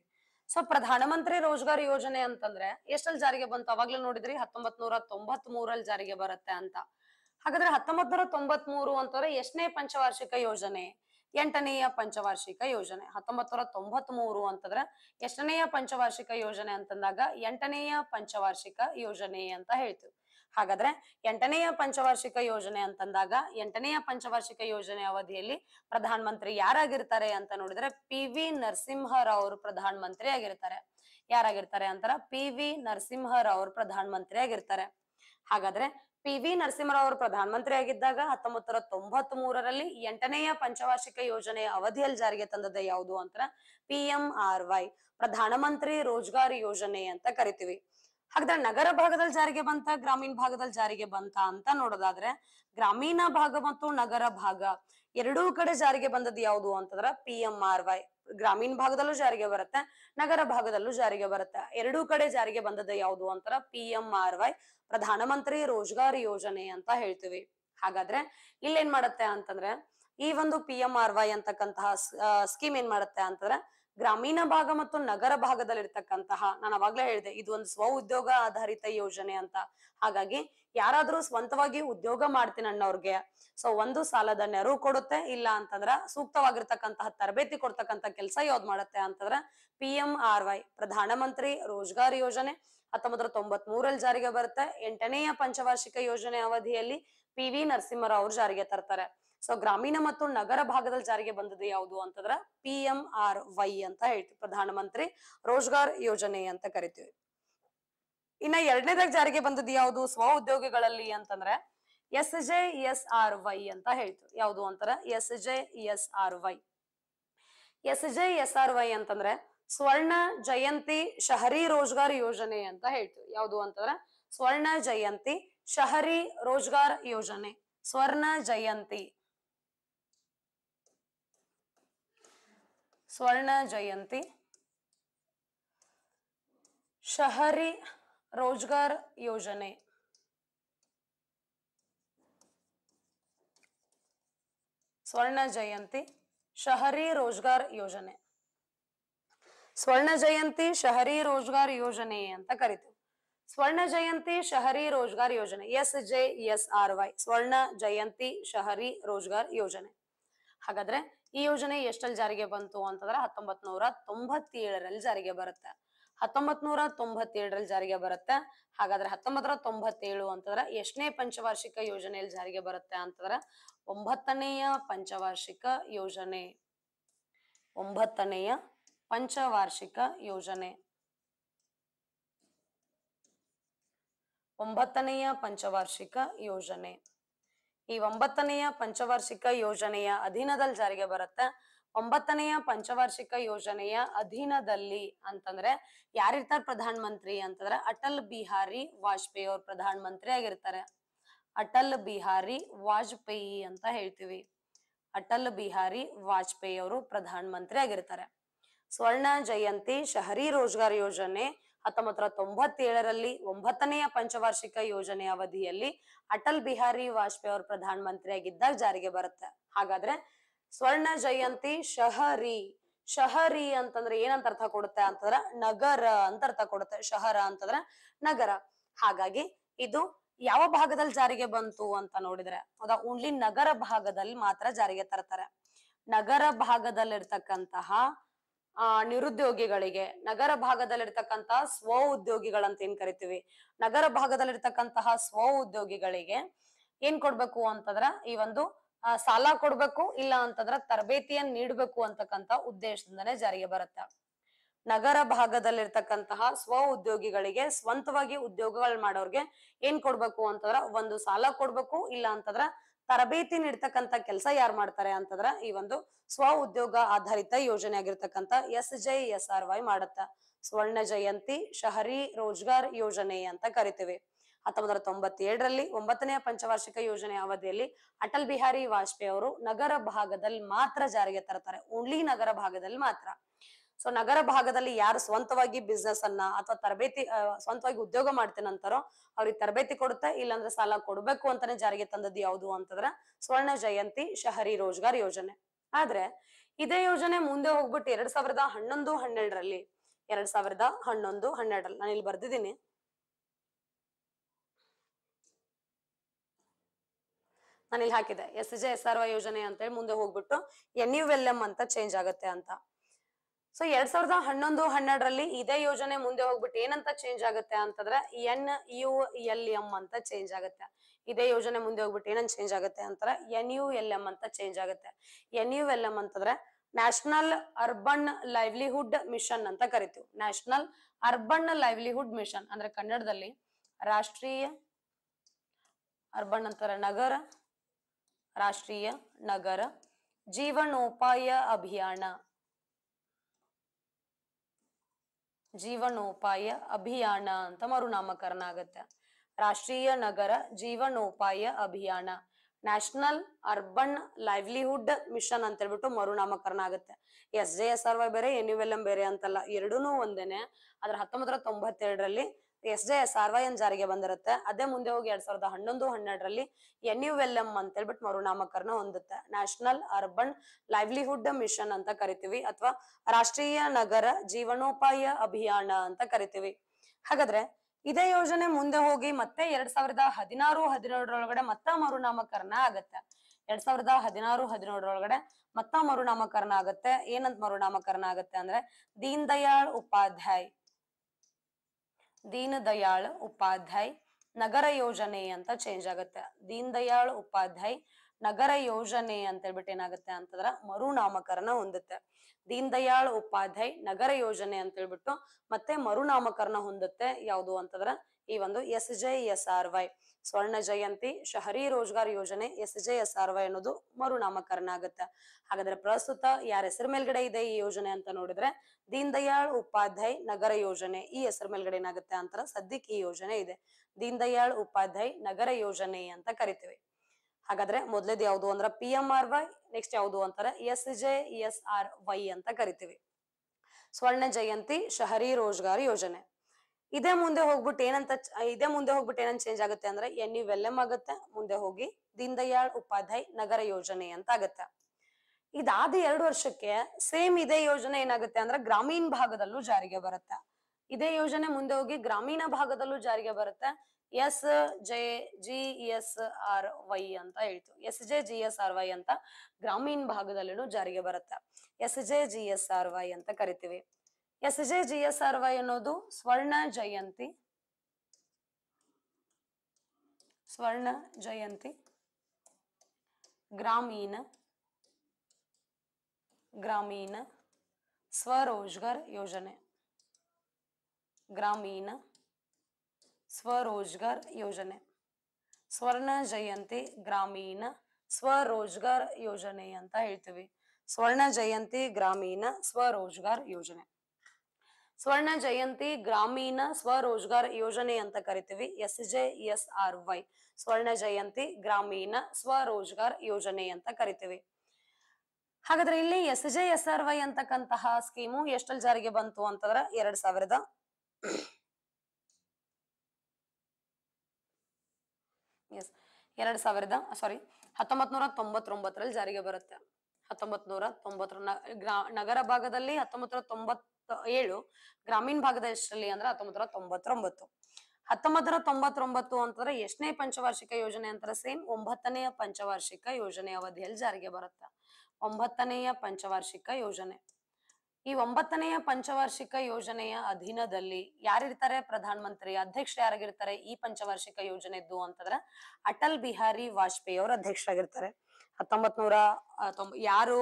ಸೊ ಪ್ರಧಾನ ಮಂತ್ರಿ ರೋಜ್ಗಾರ್ ಯೋಜನೆ ಅಂತಂದ್ರೆ ಎಷ್ಟಲ್ಲಿ ಜಾರಿಗೆ ಬಂತು ಅವಾಗ್ಲೂ ನೋಡಿದ್ರಿ ಹತ್ತೊಂಬತ್ ನೂರ ತೊಂಬತ್ ಮೂರಲ್ಲಿ ಜಾರಿಗೆ ಬರುತ್ತೆ ಅಂತ ಹಾಗಾದ್ರೆ ಹತ್ತೊಂಬತ್ ನೂರ ತೊಂಬತ್ ಮೂರು ಅಂತಂದ್ರೆ ಎಷ್ಟನೇ ಪಂಚವಾರ್ಷಿಕ ಯೋಜನೆ ಎಂಟನೆಯ ಪಂಚವಾರ್ಷಿಕ ಯೋಜನೆ ಹತ್ತೊಂಬತ್ ನೂರ ತೊಂಬತ್ ಮೂರು ಅಂತಂದ್ರೆ ಎಷ್ಟನೆಯ ಪಂಚವಾರ್ಷಿಕ ಯೋಜನೆ ಅಂತಂದಾಗ ಎಂಟನೆಯ ಪಂಚವಾರ್ಷಿಕ ಯೋಜನೆ ಅಂತ ಹೇಳ್ತೀವಿ ಹಾಗಾದ್ರೆ ಎಂಟನೆಯ ಪಂಚವಾರ್ಷಿಕ ಯೋಜನೆ ಅಂತಂದಾಗ ಎಂಟನೆಯ ಪಂಚವಾರ್ಷಿಕ ಯೋಜನೆ ಅವಧಿಯಲ್ಲಿ ಪ್ರಧಾನ ಮಂತ್ರಿ ಯಾರಾಗಿರ್ತಾರೆ ಅಂತ ನೋಡಿದ್ರೆ ಪಿ ವಿ ನರಸಿಂಹರಾವ್ ಅವರು ಪ್ರಧಾನ ಮಂತ್ರಿ ಆಗಿರ್ತಾರೆ ಯಾರಾಗಿರ್ತಾರೆ ಅಂತಾರ ಪಿ ವಿ ನರಸಿಂಹರಾವ್ ಅವರು ಪ್ರಧಾನ ಮಂತ್ರಿ ಆಗಿರ್ತಾರೆ ಹಾಗಾದ್ರೆ ಪಿ ವಿ ನರಸಿಂಹರಾವ್ ಅವರು ಪ್ರಧಾನ ಮಂತ್ರಿ ಆಗಿದ್ದಾಗ ಹತ್ತೊಂಬತ್ತರ ತೊಂಬತ್ ಮೂರರಲ್ಲಿ ಎಂಟನೆಯ ಪಂಚವಾರ್ಷಿಕ ಯೋಜನೆಯ ಅವಧಿಯಲ್ಲಿ ಜಾರಿಗೆ ತಂದದ ಯಾವುದು ಅಂತ ಪಿ ಎಂ ಆರ್ ವೈ ಮಂತ್ರಿ ರೋಜ್ಗಾರ್ ಯೋಜನೆ ಅಂತ ಕರಿತೀವಿ ಹಾಗಾದ್ರೆ ನಗರ ಭಾಗದಲ್ಲಿ ಜಾರಿಗೆ ಬಂತ ಗ್ರಾಮೀಣ ಭಾಗದಲ್ಲಿ ಜಾರಿಗೆ ಬಂತ ಅಂತ ನೋಡೋದಾದ್ರೆ ಗ್ರಾಮೀಣ ಭಾಗ ಮತ್ತು ನಗರ ಭಾಗ ಎರಡೂ ಕಡೆ ಜಾರಿಗೆ ಬಂದದ್ದು ಯಾವುದು ಅಂತಂದ್ರ ಪಿ ಎಂ ಆರ್ ವೈ ಗ್ರಾಮೀಣ ಭಾಗದಲ್ಲೂ ಜಾರಿಗೆ ಬರುತ್ತೆ ನಗರ ಭಾಗದಲ್ಲೂ ಜಾರಿಗೆ ಬರುತ್ತೆ ಎರಡೂ ಕಡೆ ಜಾರಿಗೆ ಬಂದದ್ದು ಯಾವುದು ಅಂತಾರ ಪಿ ಎಂ ಆರ್ ವೈ ಪ್ರಧಾನ ಮಂತ್ರಿ ರೋಜ್ಗಾರ್ ಯೋಜನೆ ಅಂತ ಹೇಳ್ತೀವಿ ಹಾಗಾದ್ರೆ ಇಲ್ಲೇನ್ ಮಾಡುತ್ತೆ ಅಂತಂದ್ರೆ ಈ ಒಂದು ಪಿ ಎಂ ಆರ್ ವೈ ಅಂತಕ್ಕಂತಹ ಸ್ಕೀಮ್ ಏನ್ ಮಾಡುತ್ತೆ ಅಂತಂದ್ರೆ ಗ್ರಾಮೀಣ ಭಾಗ ಮತ್ತು ನಗರ ಭಾಗದಲ್ಲಿರ್ತಕ್ಕಂತಹ ನಾನು ಅವಾಗ್ಲೇ ಹೇಳಿದೆ ಇದು ಒಂದು ಸ್ವ ಉದ್ಯೋಗ ಆಧಾರಿತ ಯೋಜನೆ ಅಂತ ಹಾಗಾಗಿ ಯಾರಾದ್ರೂ ಸ್ವಂತವಾಗಿ ಉದ್ಯೋಗ ಮಾಡ್ತೀನಿ ಅನ್ನೋರ್ಗೆ ಸೊ ಒಂದು ಸಾಲದ ನೆರವು ಕೊಡುತ್ತೆ ಇಲ್ಲ ಅಂತಂದ್ರ ಸೂಕ್ತವಾಗಿರ್ತಕ್ಕಂತಹ ತರಬೇತಿ ಕೊಡ್ತಕ್ಕಂತ ಕೆಲಸ ಯಾವ್ದು ಮಾಡುತ್ತೆ ಅಂತಂದ್ರ ಪಿ ಎಂ ಆರ್ ವೈ ಪ್ರಧಾನ ಮಂತ್ರಿ ರೋಜ್ಗಾರ್ ಯೋಜನೆ ಹತ್ತೊಂಬತ್ತರ ತೊಂಬತ್ ಮೂರಲ್ಲಿ ಜಾರಿಗೆ ಬರುತ್ತೆ ಎಂಟನೆಯ ಪಂಚವಾರ್ಷಿಕ ಯೋಜನೆ ಅವಧಿಯಲ್ಲಿ ಪಿ ವಿ ನರಸಿಂಹರಾವ್ ಅವ್ರು ಜಾರಿಗೆ ತರ್ತಾರೆ ಸೊ ಗ್ರಾಮೀಣ ಮತ್ತು ನಗರ ಭಾಗದಲ್ಲಿ ಜಾರಿಗೆ ಬಂದದ್ದು ಯಾವುದು ಅಂತಂದ್ರ ಪಿ ಎಂ ಆರ್ ವೈ ಅಂತ ಹೇಳ್ತೀವಿ ಪ್ರಧಾನ ಮಂತ್ರಿ ರೋಜ್ಗಾರ್ ಯೋಜನೆ ಅಂತ ಕರಿತೀವಿ ಇನ್ನ ಎರಡನೇದಾಗಿ ಜಾರಿಗೆ ಬಂದದ್ದು ಯಾವುದು ಸ್ವ ಉದ್ಯೋಗಿಗಳಲ್ಲಿ ಅಂತಂದ್ರೆ S J S R Y ಅಂತ ಹೇಳ್ತೀವಿ ಯಾವುದು ಅಂತಾರ S J S R Y S J S R Y ಅಂತಂದ್ರೆ ಸ್ವರ್ಣ ಜಯಂತಿ ಶಹರಿ ರೋಜ್ಗಾರ್ ಯೋಜನೆ ಅಂತ ಹೇಳ್ತೀವಿ ಯಾವುದು ಅಂತಂದ್ರೆ ಸ್ವರ್ಣ ಜಯಂತಿ ಶಹರಿ ರೋಜ್ಗಾರ್ ಯೋಜನೆ ಸ್ವರ್ಣ ಜಯಂತಿ स्वर्ण जयंती शहरी रोजगार योजने ಸ್ವರ್ಣ ಜಯಂತಿ ಶಹರಿ ರೋಜ್ಗಾರ್ ಯೋಜನೆ ಸ್ವರ್ಣ ಜಯಂತಿ ಶಹರಿ ರೋಜ್ಗಾರ್ ಯೋಜನೆ ಅಂತ ಕರಿತೀವಿ ಸ್ವರ್ಣ ಜಯಂತಿ ಶಹರಿ ರೋಜ್ಗಾರ್ ಯೋಜನೆ S J S R Y ಸ್ವರ್ಣ ಜಯಂತಿ ಶಹರಿ ರೋಜ್ಗಾರ್ ಯೋಜನೆ ಹಾಗಾದ್ರೆ ಈ ಯೋಜನೆ ಎಷ್ಟಲ್ಲಿ ಜಾರಿಗೆ ಬಂತು ಅಂತಂದ್ರೆ ಹತ್ತೊಂಬತ್ ನೂರ ತೊಂಬತ್ತೇಳರಲ್ಲಿ ಜಾರಿಗೆ ಬರುತ್ತೆ ಹತ್ತೊಂಬತ್ ನೂರ ತೊಂಬತ್ತೇಳರಲ್ಲಿ ಜಾರಿಗೆ ಬರುತ್ತೆ ಹಾಗಾದ್ರೆ ಹತ್ತೊಂಬತ್ತರ ತೊಂಬತ್ತೇಳು ಅಂತಂದ್ರೆ ಎಷ್ಟನೇ ಪಂಚವಾರ್ಷಿಕ ಯೋಜನೆಯಲ್ಲಿ ಜಾರಿಗೆ ಬರುತ್ತೆ ಅಂತಂದ್ರೆ ಒಂಬತ್ತನೆಯ ಪಂಚವಾರ್ಷಿಕ ಯೋಜನೆ ಒಂಬತ್ತನೆಯ ಪಂಚವಾರ್ಷಿಕ ಯೋಜನೆ ಒಂಬತ್ತನೆಯ ಪಂಚವಾರ್ಷಿಕ ಯೋಜನೆ ಈ ಒಂಬತ್ತನೆಯ ಪಂಚವಾರ್ಷಿಕ ಯೋಜನೆಯ ಅಧೀನದಲ್ಲಿ ಜಾರಿಗೆ ಬರುತ್ತೆ ಒಂಬತ್ತನೆಯ ಪಂಚವಾರ್ಷಿಕ ಯೋಜನೆಯ ಅಧೀನದಲ್ಲಿ ಅಂತಂದ್ರೆ ಯಾರಿರ್ತಾರೆ ಪ್ರಧಾನ ಮಂತ್ರಿ ಅಂತಂದ್ರೆ ಅಟಲ್ ಬಿಹಾರಿ ವಾಜಪೇಯಿ ಅವ್ರ ಪ್ರಧಾನ ಮಂತ್ರಿ ಆಗಿರ್ತಾರೆ ಅಟಲ್ ಬಿಹಾರಿ ವಾಜಪೇಯಿ ಅಂತ ಹೇಳ್ತೀವಿ ಅಟಲ್ ಬಿಹಾರಿ ವಾಜಪೇಯಿ ಅವರು ಪ್ರಧಾನ ಮಂತ್ರಿ ಆಗಿರ್ತಾರೆ ಸ್ವರ್ಣ ಜಯಂತಿ ಶಹರಿ ರೋಜ್ಗಾರ್ ಯೋಜನೆ ಹತ್ತೊಂಬತ್ತರ ತೊಂಬತ್ತೇಳರಲ್ಲಿ ಒಂಬತ್ತನೆಯ ಪಂಚವಾರ್ಷಿಕ ಯೋಜನೆ ಅವಧಿಯಲ್ಲಿ ಅಟಲ್ ಬಿಹಾರಿ ವಾಜಪೇಯಿ ಅವರು ಪ್ರಧಾನ ಮಂತ್ರಿಯಾಗಿದ್ದಾಗ ಜಾರಿಗೆ ಬರುತ್ತೆ ಹಾಗಾದ್ರೆ ಸ್ವರ್ಣ ಜಯಂತಿ ಶಹರಿ ಶಹರಿ ಅಂತಂದ್ರೆ ಏನಂತ ಅರ್ಥ ಕೊಡುತ್ತೆ ಅಂತಂದ್ರ ನಗರ ಅಂತ ಅರ್ಥ ಕೊಡುತ್ತೆ ಶಹರ ಅಂತಂದ್ರೆ ನಗರ ಹಾಗಾಗಿ ಇದು ಯಾವ ಭಾಗದಲ್ಲಿ ಜಾರಿಗೆ ಬಂತು ಅಂತ ನೋಡಿದ್ರೆ ಅದ ಓನ್ಲಿ ನಗರ ಭಾಗದಲ್ಲಿ ಮಾತ್ರ ಜಾರಿಗೆ ತರ್ತಾರೆ ನಗರ ಭಾಗದಲ್ಲಿರ್ತಕ್ಕಂತಹ ಆ ನಿರುದ್ಯೋಗಿಗಳಿಗೆ ನಗರ ಭಾಗದಲ್ಲಿರ್ತಕ್ಕಂತಹ ಸ್ವ ಉದ್ಯೋಗಿಗಳಂತ ಏನ್ ಕರಿತೀವಿ ನಗರ ಭಾಗದಲ್ಲಿರ್ತಕ್ಕಂತಹ ಸ್ವ ಉದ್ಯೋಗಿಗಳಿಗೆ ಏನ್ ಕೊಡ್ಬೇಕು ಅಂತಂದ್ರ ಈ ಒಂದು ಸಾಲ ಕೊಡ್ಬೇಕು ಇಲ್ಲ ಅಂತಂದ್ರ ತರಬೇತಿಯನ್ನ ನೀಡಬೇಕು ಅಂತಕ್ಕಂತ ಉದ್ದೇಶದಿಂದನೇ ಜಾರಿಗೆ ಬರುತ್ತೆ ನಗರ ಭಾಗದಲ್ಲಿರ್ತಕ್ಕಂತಹ ಸ್ವ ಉದ್ಯೋಗಿಗಳಿಗೆ ಸ್ವಂತವಾಗಿ ಉದ್ಯೋಗಗಳು ಮಾಡೋರ್ಗೆ ಏನ್ ಕೊಡ್ಬೇಕು ಅಂತಂದ್ರ ಒಂದು ಸಾಲ ಕೊಡ್ಬೇಕು ಇಲ್ಲ ಅಂತಂದ್ರ ತರಬೇತಿ ನೀಡ್ತಕ್ಕಂತ ಕೆಲಸ ಯಾರು ಮಾಡ್ತಾರೆ ಅಂತಂದ್ರ ಈ ಒಂದು ಸ್ವ ಉದ್ಯೋಗ ಆಧಾರಿತ ಯೋಜನೆ ಆಗಿರ್ತಕ್ಕಂತ S J S R Y ಮಾಡತ್ತ ಸ್ವರ್ಣ ಜಯಂತಿ ಶಹರಿ ರೋಜ್ಗಾರ್ ಯೋಜನೆ ಅಂತ ಕರಿತೀವಿ ಹತ್ತೊಂಬತ್ತರ ತೊಂಬತ್ತೇಳರಲ್ಲಿ ಒಂಬತ್ತನೇ ಪಂಚವಾರ್ಷಿಕ ಯೋಜನೆ ಅವಧಿಯಲ್ಲಿ ಅಟಲ್ ಬಿಹಾರಿ ವಾಜಪೇಯಿ ಅವರು ನಗರ ಭಾಗದಲ್ಲಿ ಮಾತ್ರ ಜಾರಿಗೆ ತರ್ತಾರೆ ಓನ್ಲಿ ನಗರ ಭಾಗದಲ್ಲಿ ಮಾತ್ರ ಸೊ ನಗರ ಭಾಗದಲ್ಲಿ ಯಾರು ಸ್ವಂತವಾಗಿ ಬಿಸ್ನೆಸ್ ಅನ್ನ ಅಥವಾ ತರಬೇತಿ ಸ್ವಂತವಾಗಿ ಉದ್ಯೋಗ ಅಂತಾರೋ ಅವ್ರಿಗೆ ತರಬೇತಿ ಕೊಡುತ್ತೆ ಇಲ್ಲಾಂದ್ರೆ ಸಾಲ ಕೊಡ್ಬೇಕು ಅಂತಾನೆ ಜಾರಿಗೆ ತಂದದ್ದು ಯಾವುದು ಅಂತಂದ್ರೆ ಸ್ವರ್ಣ ಜಯಂತಿ ಶಹರಿ ರೋಜ್ಗಾರ್ ಯೋಜನೆ ಆದ್ರೆ ಇದೇ ಯೋಜನೆ ಮುಂದೆ ಹೋಗ್ಬಿಟ್ಟು ಎರಡ್ ಸಾವಿರದ ಹನ್ನೊಂದು ಹನ್ನೆರಡರಲ್ಲಿ ಎರಡ್ ಸಾವಿರದ ಹನ್ನೊಂದು ಹನ್ನೆರಡರಲ್ಲಿ ನಾನು ಇಲ್ಲಿ ಬರ್ದಿದ್ದೀನಿ ನಾನು ಇಲ್ಲಿ ಹಾಕಿದೆ S J S R Y ಯೋಜನೆ ಅಂತೇಳಿ ಮುಂದೆ ಹೋಗ್ಬಿಟ್ಟು ಎನ್ ಯು ಎಲ್ ಎಂ ಅಂತ ಚೇಂಜ್ ಆಗುತ್ತೆ ಅಂತ ಸೊ ಎರಡ್ ಸಾವಿರದ ಹನ್ನೊಂದು ಹನ್ನೆರಡರಲ್ಲಿ ಇದೇ ಯೋಜನೆ ಮುಂದೆ ಹೋಗ್ಬಿಟ್ಟು ಏನಂತ ಚೇಂಜ್ ಆಗುತ್ತೆ ಅಂತಂದ್ರೆ ಎನ್ ಯು ಎಲ್ ಎಂ ಅಂತ ಚೇಂಜ್ ಆಗುತ್ತೆ ಇದೇ ಯೋಜನೆ ಮುಂದೆ ಹೋಗ್ಬಿಟ್ಟು ಏನಂತ ಚೇಂಜ್ ಆಗುತ್ತೆ ಅಂತಾರೆ ಎನ್ ಯು ಎಲ್ ಎಂ ಅಂತ ಚೇಂಜ್ ಆಗುತ್ತೆ ಎನ್ ಯು ಎಲ್ ಎಂ ಅಂತಂದ್ರೆ ನ್ಯಾಷನಲ್ ಅರ್ಬನ್ ಲೈವ್ಲಿಹುಡ್ ಮಿಷನ್ ಅಂತ ಕರಿತೀವಿ ನ್ಯಾಷನಲ್ ಅರ್ಬನ್ ಲೈವ್ಲಿಹುಡ್ ಮಿಷನ್ ಅಂದ್ರೆ ಕನ್ನಡದಲ್ಲಿ ರಾಷ್ಟ್ರೀಯ ಅರ್ಬನ್ ಅಂತಾರ ನಗರ ರಾಷ್ಟ್ರೀಯ ನಗರ ಜೀವನೋಪಾಯ ಅಭಿಯಾನ ಜೀವನೋಪಾಯ ಅಭಿಯಾನ ಅಂತ ಮರುನಾಮಕರಣ ಆಗತ್ತೆ ರಾಷ್ಟ್ರೀಯ ನಗರ ಜೀವನೋಪಾಯ ಅಭಿಯಾನ ನ್ಯಾಷನಲ್ ಅರ್ಬನ್ ಲೈವ್ಲಿಹುಡ್ ಮಿಷನ್ ಅಂತ ಹೇಳ್ಬಿಟ್ಟು ಮರುನಾಮಕರಣ ಆಗುತ್ತೆ S J S R Y ಬೇರೆ ಎನ್ ಯು ಎಲ್ ಎಂ ಬೇರೆ ಅಂತಲ್ಲ ಎರಡೂ ಒಂದೇನೆ ಅದ್ರ ಹತ್ತೊಂಬತ್ತರ ತೊಂಬತ್ತೆರಡರಲ್ಲಿ S J S R Y ಎನ್ ಜಾರಿಗೆ ಬಂದಿರುತ್ತೆ ಅದೇ ಮುಂದೆ ಹೋಗಿ ಎರಡ್ ಸಾವಿರದ ಹನ್ನೊಂದು ಹನ್ನೆರಡರಲ್ಲಿ ಎನ್ ಯು ಎಲ್ ಎಂ ಅಂತ ಹೇಳ್ಬಿಟ್ಟು ಮರುನಾಮಕರಣ ಹೊಂದುತ್ತೆ ನ್ಯಾಷನಲ್ ಅರ್ಬನ್ ಲೈವ್ಲಿಹುಡ್ ಮಿಷನ್ ಅಂತ ಕರಿತೀವಿ ಅಥವಾ ರಾಷ್ಟ್ರೀಯ ನಗರ ಜೀವನೋಪಾಯ ಅಭಿಯಾನ ಅಂತ ಕರಿತೀವಿ ಹಾಗಾದ್ರೆ ಇದೇ ಯೋಜನೆ ಮುಂದೆ ಹೋಗಿ ಮತ್ತೆ ಎರಡ್ ಸಾವಿರದ ಹದಿನಾರು ಹದಿನೇಳರೊಳಗಡೆ ಮತ್ತ ಮರುನಾಮಕರಣ ಆಗತ್ತೆ ಎರಡ್ ಸಾವಿರದ ಹದಿನಾರು ಹದಿನೇಳರೊಳಗಡೆ ಮತ್ತ ಮರುನಾಮಕರಣ ಆಗತ್ತೆ ಏನಂತ ಮರುನಾಮಕರಣ ಆಗತ್ತೆ ಅಂದ್ರೆ ದೀನ್ ದಯಾಳ್ ಉಪಾಧ್ಯಾಯ ದೀನ್ ದಯಾಳ್ ಉಪಾಧ್ಯಾಯ್ ನಗರ ಯೋಜನೆ ಅಂತ ಚೇಂಜ್ ಆಗುತ್ತೆ ದೀನ್ ದಯಾಳ್ ಉಪಾಧ್ಯಾಯ್ ನಗರ ಯೋಜನೆ ಅಂತ ಹೇಳ್ಬಿಟ್ಟು ಏನಾಗುತ್ತೆ ಅಂತಂದ್ರ ಮರುನಾಮಕರಣ ಹೊಂದುತ್ತೆ ದೀನ್ ದಯಾಳ್ ಉಪಾಧ್ಯಾಯ್ ನಗರ ಯೋಜನೆ ಅಂತ ಹೇಳ್ಬಿಟ್ಟು ಮತ್ತೆ ಮರುನಾಮಕರಣ ಹೊಂದುತ್ತೆ ಯಾವುದು ಅಂತಂದ್ರ ಈ ಒಂದು S J S R Y ಸ್ವರ್ಣ ಜಯಂತಿ ಶಹರಿ ರೋಜ್ಗಾರ್ ಯೋಜನೆ S J S R Y ಅನ್ನೋದು ಮರುನಾಮಕರಣ ಆಗುತ್ತೆ ಹಾಗಾದ್ರೆ ಪ್ರಸ್ತುತ ಯಾರ ಹೆಸರು ಮೇಲ್ಗಡೆ ಇದೆ ಈ ಯೋಜನೆ ಅಂತ ನೋಡಿದ್ರೆ ದೀನ್ ದಯಾಳ್ ಉಪಾಧ್ಯಾಯ ನಗರ ಯೋಜನೆ ಈ ಹೆಸರು ಮೇಲ್ಗಡೆ ಏನಾಗುತ್ತೆ ಅಂತ ಸದ್ಯಕ್ಕೆ ಈ ಯೋಜನೆ ಇದೆ ದೀನ್ ದಯಾಳ್ ಉಪಾಧ್ಯಾಯ ನಗರ ಯೋಜನೆ ಅಂತ ಕರಿತೀವಿ ಹಾಗಾದ್ರೆ ಮೊದ್ಲೇದ್ ಯಾವುದು ಅಂದ್ರ P M R Y next ಯಾವುದು ಅಂತಾರೆ S J S R Y ಅಂತ ಕರಿತೀವಿ ಸ್ವರ್ಣ ಜಯಂತಿ ಶಹರಿ ರೋಜ್ಗಾರ್ ಯೋಜನೆ ಇದೇ ಮುಂದೆ ಹೋಗ್ಬಿಟ್ಟು ಏನಂತ ಇದೇ ಮುಂದೆ ಹೋಗ್ಬಿಟ್ಟು ಏನಂತ ಚೇಂಜ್ ಆಗುತ್ತೆ ಅಂದ್ರೆ ಎನ್ ಯು ಎಲ್ ಎಂ ಆಗುತ್ತೆ ಮುಂದೆ ಹೋಗಿ ದೀನ್ ದಯಾಳ್ ಉಪಾಧ್ಯಾಯ್ ನಗರ ಯೋಜನೆ ಅಂತ ಆಗತ್ತೆ ಇದಾದ ಎರಡು ವರ್ಷಕ್ಕೆ ಸೇಮ್ ಇದೇ ಯೋಜನೆ ಏನಾಗುತ್ತೆ ಅಂದ್ರೆ ಗ್ರಾಮೀಣ ಭಾಗದಲ್ಲೂ ಜಾರಿಗೆ ಬರುತ್ತೆ ಇದೇ ಯೋಜನೆ ಮುಂದೆ ಹೋಗಿ ಗ್ರಾಮೀಣ ಭಾಗದಲ್ಲೂ ಜಾರಿಗೆ ಬರುತ್ತೆ S J G S R Y ಅಂತ ಹೇಳ್ತೀವಿ S J G S R Y ಅಂತ ಗ್ರಾಮೀಣ ಭಾಗದಲ್ಲೂ ಜಾರಿಗೆ ಬರುತ್ತೆ S J G S R Y ಅಂತ ಕರಿತೀವಿ S J G S R Y अवर्ण जयंती स्वर्ण जयंती ग्रामीण ग्रामीण स्वरोजगार योजने ग्रामीण स्वरोजगार योजने स्वर्ण जयंती ग्रामीण स्वरोजगार योजना अंत स्वर्ण जयंती ग्रामीण स्वरोजगार योजना ಸ್ವರ್ಣ ಜಯಂತಿ ಗ್ರಾಮೀಣ ಸ್ವರೋಜ್ಗಾರ್ ಯೋಜನೆ ಅಂತ ಕರಿತೀವಿ S J S R Y ಸ್ವರ್ಣ ಜಯಂತಿ ಗ್ರಾಮೀಣ ಸ್ವರೋಜ್ಗಾರ್ ಯೋಜನೆ ಅಂತ ಕರಿತೀವಿ ಹಾಗಾದ್ರೆ ಇಲ್ಲಿ S J S R Y ಅಂತಕ್ಕಂತಹ ಸ್ಕೀಮು ಎಷ್ಟಲ್ಲಿ ಜಾರಿಗೆ ಬಂತು ಅಂತಂದ್ರ ಎರಡ್ ಸಾವಿರದ ಎಸ್ ಎರಡ್ ಸಾವಿರದ ಸಾರಿ ಹತ್ತೊಂಬತ್ ನೂರ ತೊಂಬತ್ತೊಂಬತ್ತರಲ್ಲಿ ಜಾರಿಗೆ ಬರುತ್ತೆ ಹತ್ತೊಂಬತ್ ನೂರ ತೊಂಬತ್ತರ ನಗರ ಭಾಗದಲ್ಲಿ ಹತ್ತೊಂಬತ್ತರ ತೊಂಬತ್ ಏಳು ಗ್ರಾಮೀಣ ಭಾಗದ ಎಷ್ಟರಲ್ಲಿ ಅಂದ್ರೆ ಹತ್ತೊಂಬತ್ತರ ತೊಂಬತ್ತೊಂಬತ್ತು ಹತ್ತೊಂಬತ್ತರ ತೊಂಬತ್ತೊಂಬತ್ತು ಅಂತಂದ್ರೆ ಎಷ್ಟನೇ ಪಂಚವಾರ್ಷಿಕ ಯೋಜನೆ ಅಂತಾರೆ ಸೇಮ್ ಒಂಬತ್ತನೆಯ ಪಂಚವಾರ್ಷಿಕ ಯೋಜನೆ ಅವಧಿಯಲ್ಲಿ ಜಾರಿಗೆ ಬರುತ್ತೆ ಒಂಬತ್ತನೆಯ ಪಂಚವಾರ್ಷಿಕ ಯೋಜನೆ ಈ ಒಂಬತ್ತನೆಯ ಪಂಚವಾರ್ಷಿಕ ಯೋಜನೆಯ ಅಧೀನದಲ್ಲಿ ಯಾರಿರ್ತಾರೆ ಪ್ರಧಾನ ಮಂತ್ರಿ ಅಧ್ಯಕ್ಷ ಯಾರಾಗಿರ್ತಾರೆ ಈ ಪಂಚವಾರ್ಷಿಕ ಯೋಜನೆದ್ದು ಅಂತಂದ್ರೆ ಅಟಲ್ ಬಿಹಾರಿ ವಾಜಪೇಯಿ ಅವರು ಅಧ್ಯಕ್ಷರಾಗಿರ್ತಾರೆ ಹತ್ತೊಂಬತ್ ನೂರ ಯಾರು